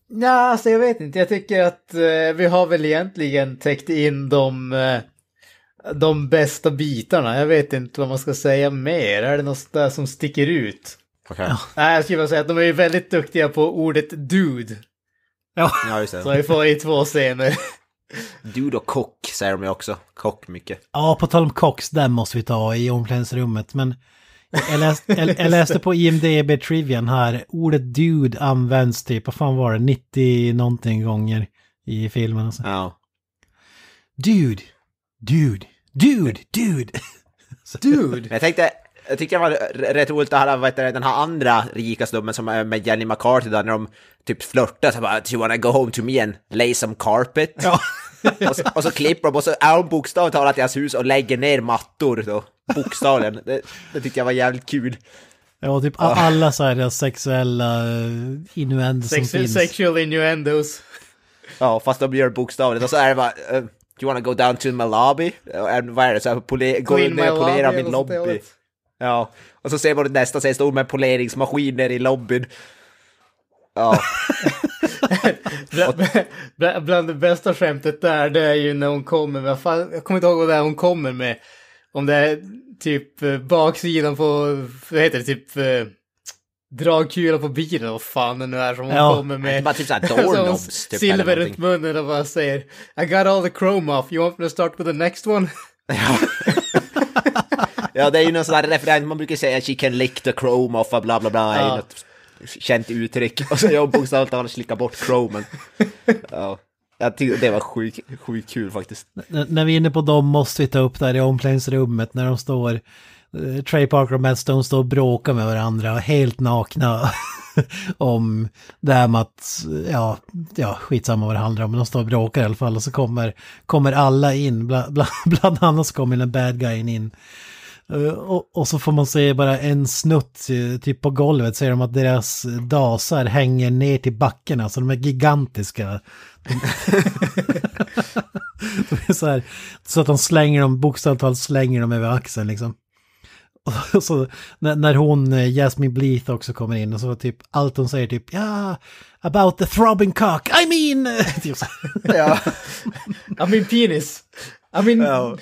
Nej, ja, alltså jag vet inte. Jag tycker att eh, vi har väl egentligen täckt in de, eh, de bästa bitarna. Jag vet inte vad man ska säga mer. Är det något där som sticker ut? Okay. Ja. Nej, jag skulle bara säga att de är ju väldigt duktiga på ordet dude. Ja, ja just det. Så vi får i två scener. Dude och kock säger de ju också. Kock mycket. Ja, på tal om kock, den måste vi ta i omklädningsrummet. Men jag läste, jag, jag läste på IMDB Trivian här, ordet dude används typ, vad fan var det, 90 någonting gånger i filmen. Alltså. Ja. Dude, dude, dude, dude. Dude. jag tänkte, jag tyckte det var rätt roligt att höra vad heter, den här andra rika snubben som är med Jenny McCarthy där när de typ flörtar så bara “Do you wanna go home to me and lay some carpet?” ja och, så, och så klipper de och så är de bokstavligt talat i hans hus och lägger ner mattor då. Bokstavligen. Det, det tyckte jag var jävligt kul. Ja, typ alla så här sexuella eh, innuendos Sexu som finns. Sexual innuendos. Ja, fast de gör bokstavligt. Och så är det bara... Uh, Do you wanna go down to my lobby? Uh, vad är det? Så här, pole- gå ner och polera min lobby. Ja, och så ser man nästa scen stå med poleringsmaskiner i lobbyn. Ja. bland, bland det bästa skämtet där, det är ju när hon kommer med, jag kommer inte ihåg vad det är hon kommer med. Om det är typ eh, baksidan på, vad heter det, typ eh, dragkulan på bilen vad fan det nu är som hon ja. kommer med. Bara typ såhär doorknobs. typ, silver runt munnen och bara säger I got all the chrome off, you want me to start with the next one? Ja. det är ju någon sån där referens, man brukar säga she can lick the chrome off bla bla bla. Ja känt uttryck. Och så jag bokstavligt talat slickat bort chromen. Ja. Jag tyckte det var sjukt sjuk kul faktiskt. N när vi är inne på dem måste vi ta upp det här i omklädningsrummet när de står, eh, Trey Parker och Matt Stone står och bråkar med varandra, helt nakna. om det här med att, ja, ja, skitsamma vad det handlar om, men de står och bråkar i alla fall och så kommer, kommer alla in, bland, bland, bland annat så kommer den bad guyen in. Eh, och, och, så får man se bara en snutt eh, typ på golvet säger de att deras dasar hänger ner till backen, alltså de är gigantiska. så, här, så att de slänger dem, bokstavligt talat slänger dem över axeln liksom. Och så när, när hon, eh, Jasmine Bleeth också kommer in och så typ allt hon säger typ ja, about the throbbing cock, I mean! typ så. ja, I mean penis, I mean... Ja.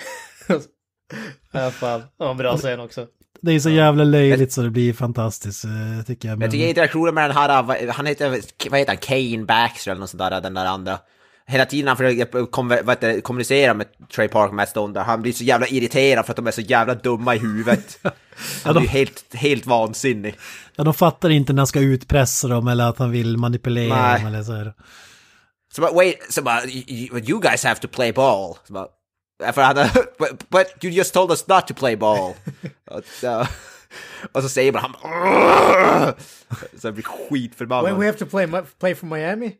I alla fall. Det var en bra scen också. Det är så jävla löjligt så det blir fantastiskt eh, tycker jag. Men... Jag tycker interaktionen med den här, eh, han heter, vad heter han, Kane Baxter eller något sånt där, den där andra. Hela tiden han försöker eh, kommunicera med Trey Park och Matt Stone där, han blir så jävla irriterad för att de är så jävla dumma i huvudet. Han ja, de... blir helt, helt vansinnig. Ja, de fattar inte när han ska utpressa dem eller att han vill manipulera Nej. dem eller så. Så so, bara, wait, så so, bara, you, guys have to play ball. so, bara, but, but you just told us not to play ball. uh, och så säger man han... Så for blir skitförbannad. When we have to play, play for Miami?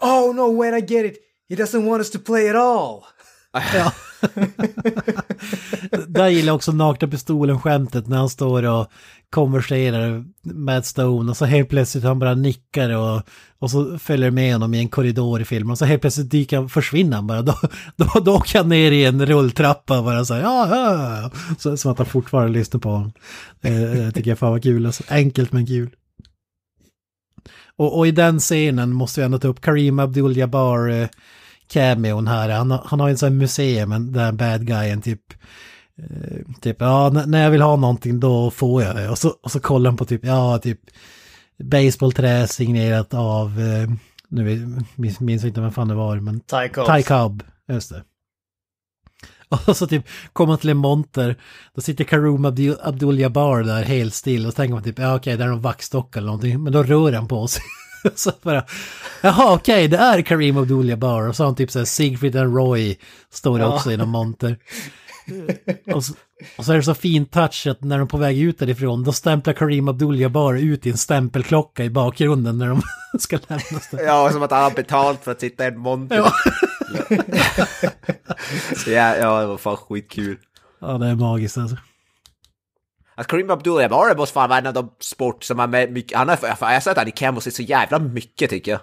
Oh no, when I get it, he doesn't want us to play at all! Ja. Där gillar jag också nakna pistolen-skämtet när han står och konverserar med Stone och så helt plötsligt han bara nickar och, och så följer med honom i en korridor i filmen och så helt plötsligt dyker han, försvinner han bara. Då, då, då åker han ner i en rulltrappa och bara så här, ja, ja. Så, som att han fortfarande lyssnar på honom. Det tycker jag fan var kul alltså. Enkelt men kul. Och, och i den scenen måste vi ändå ta upp Karim Abdul-Jabbar eh, cameon här. Han, han har ju en sån här museum, där bad guyen typ eh, Typ, ja, när jag vill ha någonting då får jag det. Och så, och så kollar han på typ, ja, typ baseballträ signerat av, eh, nu minns, jag inte vem fan det var, men... Ty Cobb. Ty Cobb, just det. Och så typ kommer man till en monter, då sitter Karoom Abdul-Jabbar där helt still och så tänker man typ, ja okej, okay, där är någon vaxdocka eller någonting, men då rör han på sig. så bara, jaha okej, okay, det är Karim Abdul-Jabbar. Och så har han typ så här Siegfried and Roy, står det ja. också i någon monter. Och så, och så, är det så fin touch att när de är på väg ut därifrån, då stämplar Karim Abdul-Jabbar ut i en stämpelklocka i bakgrunden när de ska lämna. Ja, som att han har betalt för att sitta i en monter. ja. så ja, ja, det var fan skitkul. Ja, det är magiskt alltså. Att Kareem Abdul-Jabbar måste fan vara en av de sport som han är mycket, han har, jag har sett han i Campbell så jävla mycket tycker jag.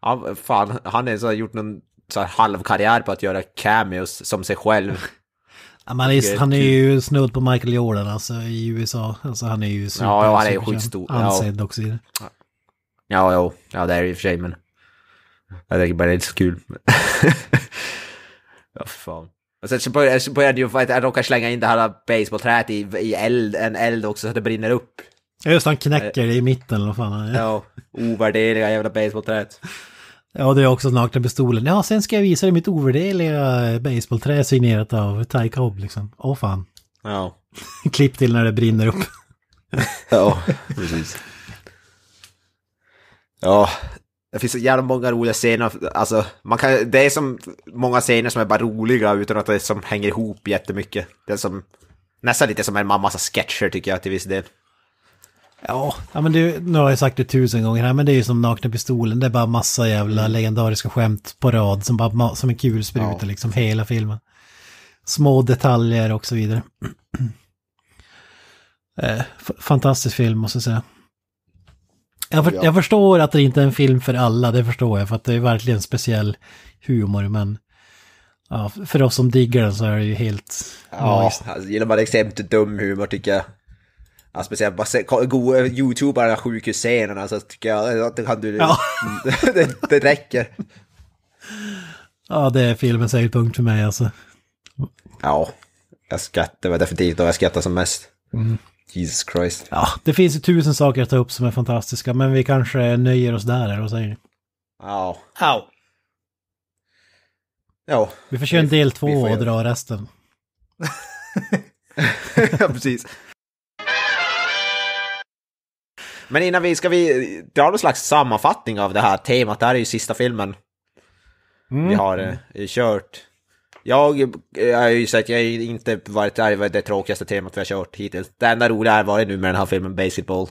Han, fan, han har så gjort någon så halvkarriär på att göra cameos som sig själv. Man är, han är ju snudd på Michael Jordan alltså i USA. Alltså han är ju super, ja, han är ju skitstor. Ansedd ja. också i det. Ja, ja, ja det är det i och för sig men. Jag tänker bara det är inte så kul. ja, fan. Och sen så började, så ju, jag råkade slänga in det här basebollträet i, i eld, en eld också så det brinner upp. Ja just han knäcker det i mitten eller vad fan Ja, ovärderliga jävla basebollträet. Ja, det är också nakna pistolen. Ja, sen ska jag visa dig mitt ovärderliga basebollträ signerat av Ty Cobb liksom. Åh fan. Ja. Klipp till när det brinner upp. ja, precis. Ja, det finns så jävla många roliga scener, alltså man kan, det är som många scener som är bara roliga utan att det som hänger ihop jättemycket. Det är som, nästan lite som en massa sketcher tycker jag till viss del. Ja, men det, nu har jag sagt det tusen gånger här, men det är ju som Nakna Pistolen, det är bara massa jävla mm. legendariska skämt på rad som bara som en kulspruta ja. liksom, hela filmen. Små detaljer och så vidare. Eh, fantastisk film måste jag säga. Jag, för, jag, förstår att det inte är en film för alla, det förstår jag, för att det är verkligen speciell humor, men ja, för oss som diggar den så är det ju helt... Ja, nice. alltså, gillar man extremt dum humor tycker jag. Ja, speciellt youtubarna sjukhusscenerna så tycker jag att det kan du... Ja. det, det räcker. Ja, det är filmens höjdpunkt för mig alltså. Ja, jag skrattar definitivt och jag skrattar som mest. Mm. Jesus Christ. Ja, det finns ju tusen saker att ta upp som är fantastiska, men vi kanske nöjer oss där, eller vad säger ni? Au. Au. Ja. Vi får köra en del två och dra resten. ja, precis. Men innan vi, ska vi dra någon slags sammanfattning av det här temat? Det här är ju sista filmen mm. vi har eh, kört. Jag, eh, jag har ju sagt, jag har inte varit arg över det tråkigaste temat vi har kört hittills. Det enda roliga har varit nu med den här filmen Baseball.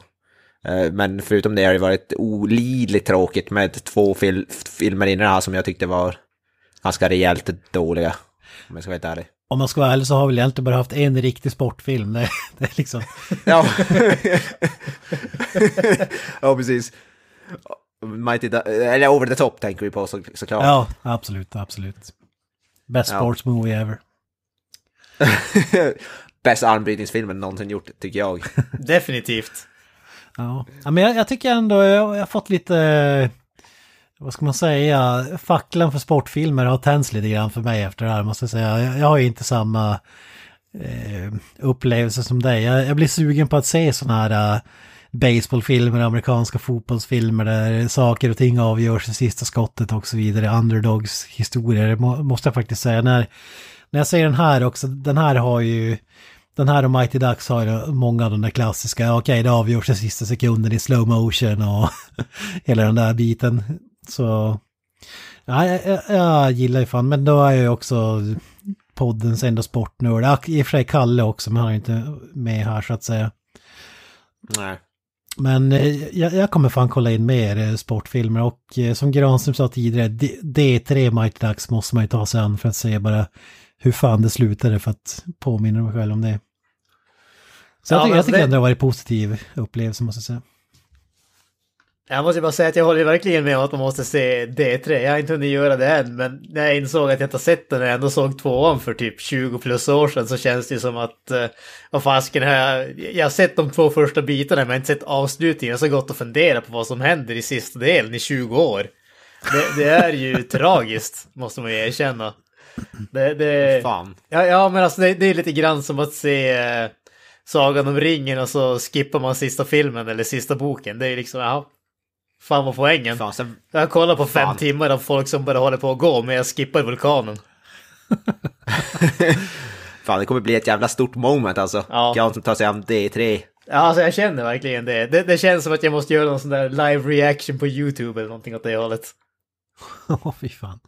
Eh, men förutom det har det varit olidligt tråkigt med två fil filmer innan här som jag tyckte var ganska rejält dåliga. Om jag ska vara helt ärlig. Om man ska vara ärlig så har vi egentligen bara haft en riktig sportfilm. Det, det är liksom... ja. ja, precis. Mighty, eller Over the Top tänker vi på så, såklart. Ja, absolut, absolut. Best ja. sports movie ever. Bästa armbrytningsfilmen någonsin gjort, tycker jag. Definitivt. Ja. men jag, jag tycker ändå jag, jag har fått lite vad ska man säga, facklan för sportfilmer har tänts lite grann för mig efter det här måste jag säga. Jag, jag har ju inte samma eh, upplevelse som dig. Jag, jag, blir sugen på att se sådana här eh, baseballfilmer, amerikanska fotbollsfilmer där saker och ting avgörs i sista skottet och så vidare. Underdogs historier, måste jag faktiskt säga. När, när jag ser den här också, den här har ju... Den här och Mighty Ducks har ju många av de där klassiska, okej okay, det avgörs i sista sekunden i slow motion och hela den där biten. Så... Ja, jag, jag, jag gillar ju fan, men då är jag ju också poddens enda sportnörd. I och för sig Kalle också, men han är ju inte med här så att säga. Nej. Men eh, jag, jag, kommer fan kolla in mer eh, sportfilmer och eh, som Granström sa tidigare, D3 Mighty Ducks måste man ju ta sig an för att se bara hur fan det slutade för att påminna mig själv om det. Så ja, jag, jag tycker det... ändå det har varit positiv upplevelse måste jag säga. Jag måste bara säga att jag håller verkligen med om att man måste se D3. Jag har inte hunnit göra det än, men när jag insåg att jag inte sett den och ändå såg tvåan för typ 20 plus år sedan så känns det ju som att, eh, vad fasken har jag, jag har sett de två första bitarna men inte sett avslutningen. Jag har så gott att fundera på vad som händer i sista delen i 20 år. Det, det är ju tragiskt, måste man ju erkänna. Det, det, Fan. Ja, ja men alltså det, det, är lite grann som att se eh, Sagan om ringen och så skippar man sista filmen eller sista boken. Det är liksom, ja, Fan vad poängen? Fan, sen... Jag kollade på fem timmar av folk som bara håller på att gå, men jag skippar vulkanen. Fan, det kommer bli ett jävla stort moment alltså. Ja. som tar sig an D3. Ja, alltså jag känner verkligen det. det. det. känns som att jag måste göra någon sån där live reaction på YouTube eller någonting åt det hållet. Ja, fy fan.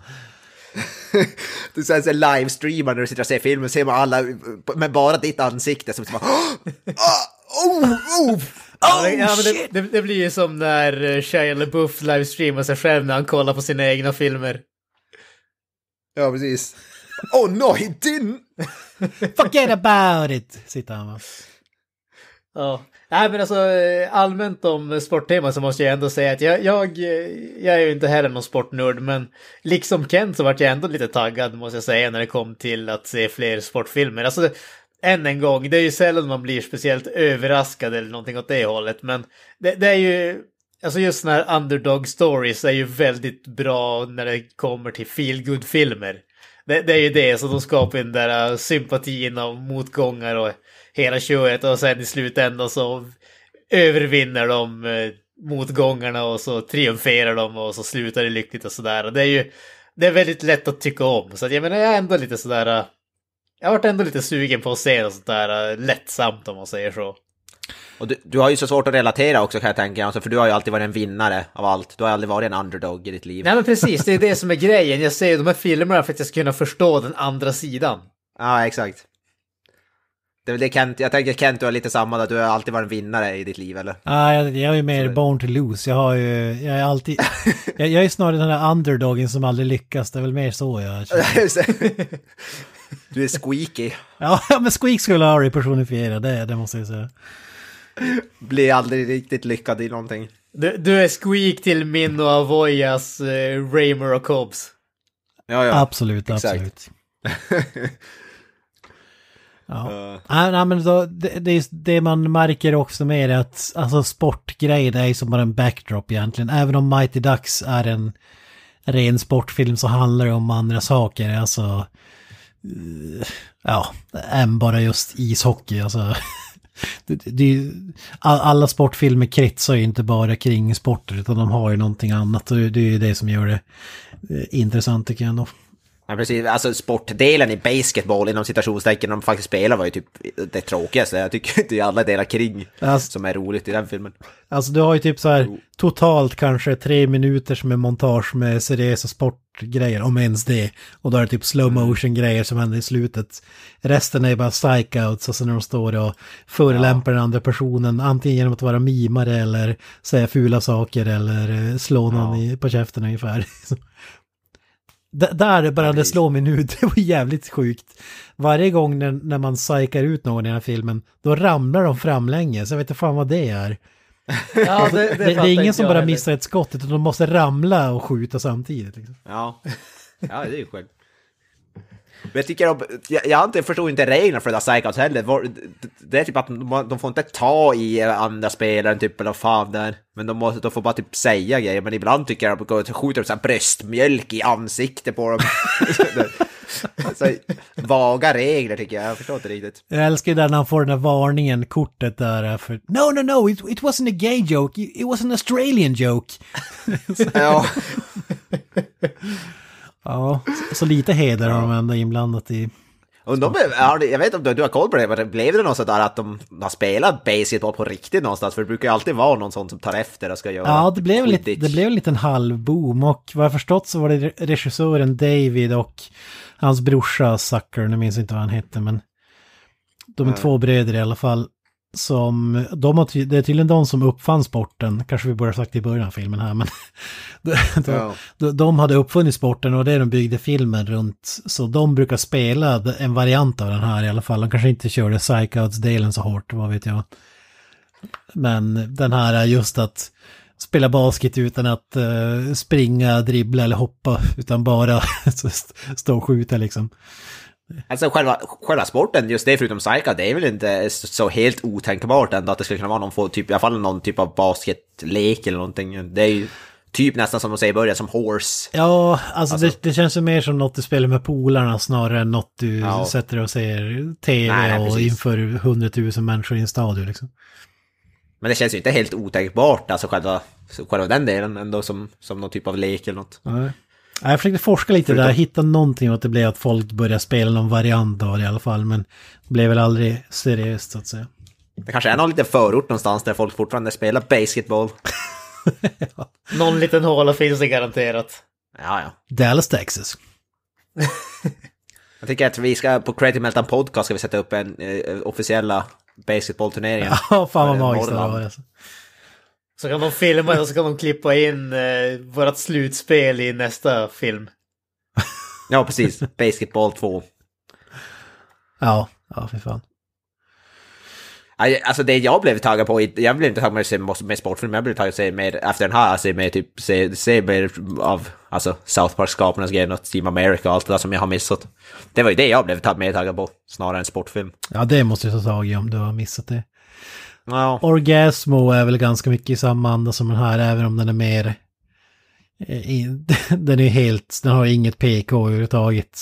du säger så livestreamar när du sitter och ser filmen, ser man alla, men bara ditt ansikte som liksom bara... Ah, oh! Oh! Oh! Oh, ja, men det, det, det, blir ju som när eh, Shia LaBeouf livestreamar sig själv när han kollar på sina egna filmer. Ja, precis. Oh no, he didn't! Forget about it, sitter han va. Ja. Nej men alltså eh, allmänt om sporttema så måste jag ändå säga att jag, jag, eh, jag är ju inte heller någon sportnörd men liksom Kent så vart jag ändå lite taggad måste jag säga när det kom till att se fler sportfilmer. Alltså än en gång, det är ju sällan man blir speciellt överraskad eller någonting åt det hållet. Men det, det är ju, alltså just sådana här underdog stories är ju väldigt bra när det kommer till feel filmer det, det, är ju det, så de skapar den där äh, sympatin och motgångar och hela köret och sen i slutändan så övervinner de äh, motgångarna och så triumferar de och så slutar det lyckligt och sådär. Det är ju det är väldigt lätt att tycka om. Så jag menar, jag är ändå lite sådär äh, jag varit ändå lite sugen på att se något sånt där äh, lättsamt om man säger så. Och du, du, har ju så svårt att relatera också kan jag tänka alltså, för du har ju alltid varit en vinnare av allt. Du har aldrig varit en underdog i ditt liv. Nej men precis, det är det som är grejen. Jag ser ju de här filmerna för att jag ska kunna förstå den andra sidan. Ja, exakt. Det det Kent, jag tänker Kent, du har lite samma, att du har alltid varit en vinnare i ditt liv eller? Nej, ah, jag, jag är ju mer born to lose. Jag har ju, jag är alltid, jag, jag är snarare den där underdogen som aldrig lyckas. Det är väl mer så jag känner. Du är squeaky. ja, men squeak skulle Ari personifiera, det, det måste jag säga. Blir aldrig riktigt lyckad i någonting. Du, du är squeak till min och Avoyas eh, Raymer och Cobbs. Ja, ja. Absolut, Exakt. absolut. Ja. Uh. Nej, nej, men då, det, det, det, man märker också med det att alltså, sportgrejen är som bara en backdrop egentligen. Även om Mighty Ducks är en ren sportfilm så handlar det om andra saker. Alltså ja, än bara just ishockey. Alltså, det, det, alla sportfilmer kretsar ju inte bara kring sporter utan de har ju någonting annat och det är ju det som gör det eh, intressant tycker jag ändå. Ja, precis. Alltså sportdelen i basketboll inom citationstecken, de faktiskt spelar var ju typ det tråkigaste. Jag tycker inte alla delar kring alltså, som är roligt i den filmen. Alltså du har ju typ så här totalt kanske tre minuter som är montage med seriösa sportgrejer, om ens det. Och då är det typ slow mm. motion grejer som händer i slutet. Resten är bara psychouts, alltså när de står och förelämpar ja. den andra personen, antingen genom att vara mimare eller säga fula saker eller eh, slå någon ja. i, på käften ungefär. där började det slå mig nu, det var jävligt sjukt. Varje gång när, när man psykar ut någon i den här filmen, då ramlar de framlänges. Jag vet inte fan vad det är. Ja, alltså, det, det, det, det, är ingen som bara missar ett skott, utan de måste ramla och skjuta samtidigt. Liksom. Ja. ja, det är ju sjukt. Men jag tycker om, jag, jag förstår inte reglerna för det där Psychouts heller. Det är typ att de får inte ta i andra spelaren typ eller fan där. Men de, måste, de får bara typ säga grejer. Men ibland tycker jag att de skjuter så här bröstmjölk i ansiktet på dem. så, vaga regler tycker jag, jag förstår inte riktigt. Jag älskar ju där när han får den där varningen, kortet där eh, för No, no, no, it, it wasn't a gay joke, it was an Australian joke. ja. Ja, så lite heder har de ändå inblandat i. Undom, jag vet inte om du, har koll på det, men blev det något sådär att de har spelat baseball på riktigt någonstans? För det brukar ju alltid vara någon sån som tar efter och ska göra Ja, det blev, lite, det blev en liten halvboom och vad jag förstått så var det regissören David och hans brorsa Zucker, nu minns inte vad han hette, men de är mm. två bröder i alla fall, som, de har, det är tydligen de som uppfann sporten, kanske vi borde ha sagt i början av filmen här, men de, de, de, hade uppfunnit sporten och det är de byggde filmen runt, så de brukar spela en variant av den här i alla fall, de kanske inte körde psychouts-delen så hårt, vad vet jag. Men den här är just att spela basket utan att uh, springa, dribbla eller hoppa, utan bara stå och skjuta liksom. Alltså själva, själva sporten, just det förutom Saika, det är väl inte så helt otänkbart ändå att det skulle kunna vara någon form, typ, i alla fall någon typ av basketlek eller någonting. Det är ju typ nästan som de säger i början, som horse. Ja, alltså, alltså. Det, det, känns ju mer som något du spelar med polarna snarare än något du ja. sätter dig och säger tv Nej, och inför hundratusen människor i en stadion liksom. Men det känns ju inte helt otänkbart, alltså själva, själva den delen ändå som, som någon typ av lek eller något. Nej. Jag försökte forska lite Förutom. där, hitta någonting och att det blev att folk började spela någon variant av det i alla fall. Men det blev väl aldrig seriöst så att säga. Det kanske är någon liten förort någonstans där folk fortfarande spelar basketboll. ja. Någon liten håla finns det garanterat. Ja, ja. Dallas, Texas. jag tycker att vi ska på Creative Meltdown Podcast ska vi sätta upp en eh, officiella basketbollturnering. Ja, fan vad magiskt det var alltså. Så kan de filma och så kan de klippa in eh, vårt slutspel i nästa film. ja, precis. Basketball 2. Ja, ja fy fan. Alltså det jag blev taggad på, jag blev inte taggad på att se mer sportfilm, jag blev taggad på att se mer, efter den här, se mer typ, se, se mer av, alltså South Park-skaparnas grejer, något Team America och allt det där som jag har missat. Det var ju det jag blev mer taggad på, snarare än sportfilm. Ja, det måste du ta tag i om du har missat det. No. Orgasmo är väl ganska mycket i samma anda som den här, även om den är mer... Eh, den är helt, den har inget PK överhuvudtaget.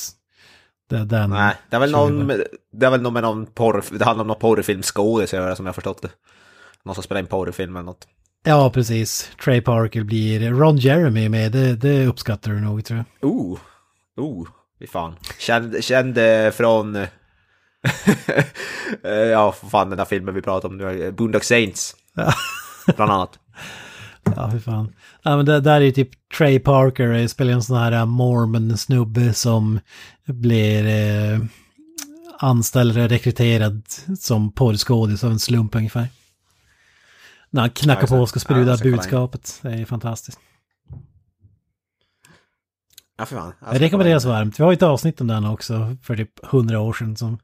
Det är den. Nej, det är väl någon, det är väl någon med någon porr, det handlar om någon porrfilmskådis som jag har förstått det. Någon som spelar in porrfilm eller något. Ja, precis. Trey Parker blir Ron Jeremy med, det, det uppskattar du nog tror jag. Oh, oh, fy fan. Känd, känd eh, från eh, Eh, ja, för fan den där filmen vi pratade om nu, eh, Boondock Saints. Bland annat. Ja, hur fan. Ja, men det där är ju typ Trey Parker, eh, spelar en sån här mormon-snubbe som blir eh, anställd eller rekryterad som porrskådis av en slump ungefär. När han knackar på och ska sprida ja, budskapet. Det är fantastiskt. Ja, för fan. Jag, jag rekommenderas varmt. Vi har ju ett avsnitt om den också för typ hundra år sedan som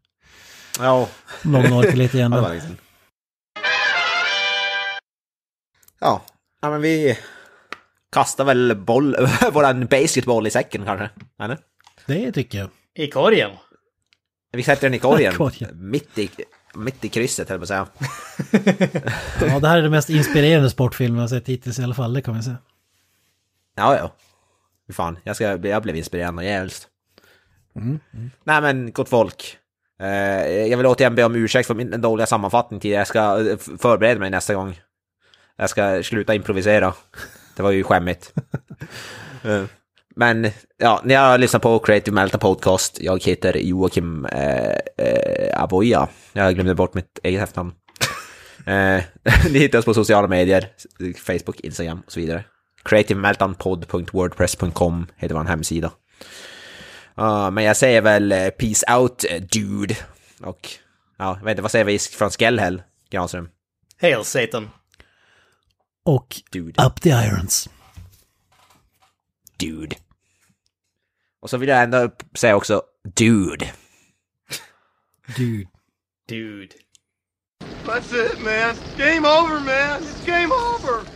Ja. någon orkar lite igen. ja, ja, ja, men vi kastar väl boll, våran basketboll i säcken kanske? Eller? Det tycker jag. I korgen? Vi sätter den i korgen. Mitt, i, mitt i krysset höll jag på att säga. ja, det här är den mest inspirerande sportfilmen jag sett hittills i alla fall, det kan man säga. Ja, ja. Fan, jag, ska, jag blev inspirerad något jävligt. Mm. mm. Nej men gott folk, Eh, jag vill återigen be om ursäkt för min dåliga sammanfattning tidigare. Jag ska eh, förbereda mig nästa gång. Jag ska sluta improvisera. Det var ju skämmigt. Men ja, ni har lyssnat på Creative Malta Podcast. Jag heter Joakim eh, eh, Aboya. Jag glömde bort mitt eget efternamn. eh, ni hittar oss på sociala medier, Facebook, Instagram och så vidare. CreativeMeltanPod.wordpress.com heter vår hemsida. Uh, men jag säger väl eh, peace out eh, dude. Och ja, jag vet inte, vad säger vi från Skellhäll, Granström? Hail Satan. Och dude. up the irons. Dude. Och så vill jag ändå säga också dude. dude. Dude. That's it man. Game over man. It's game over.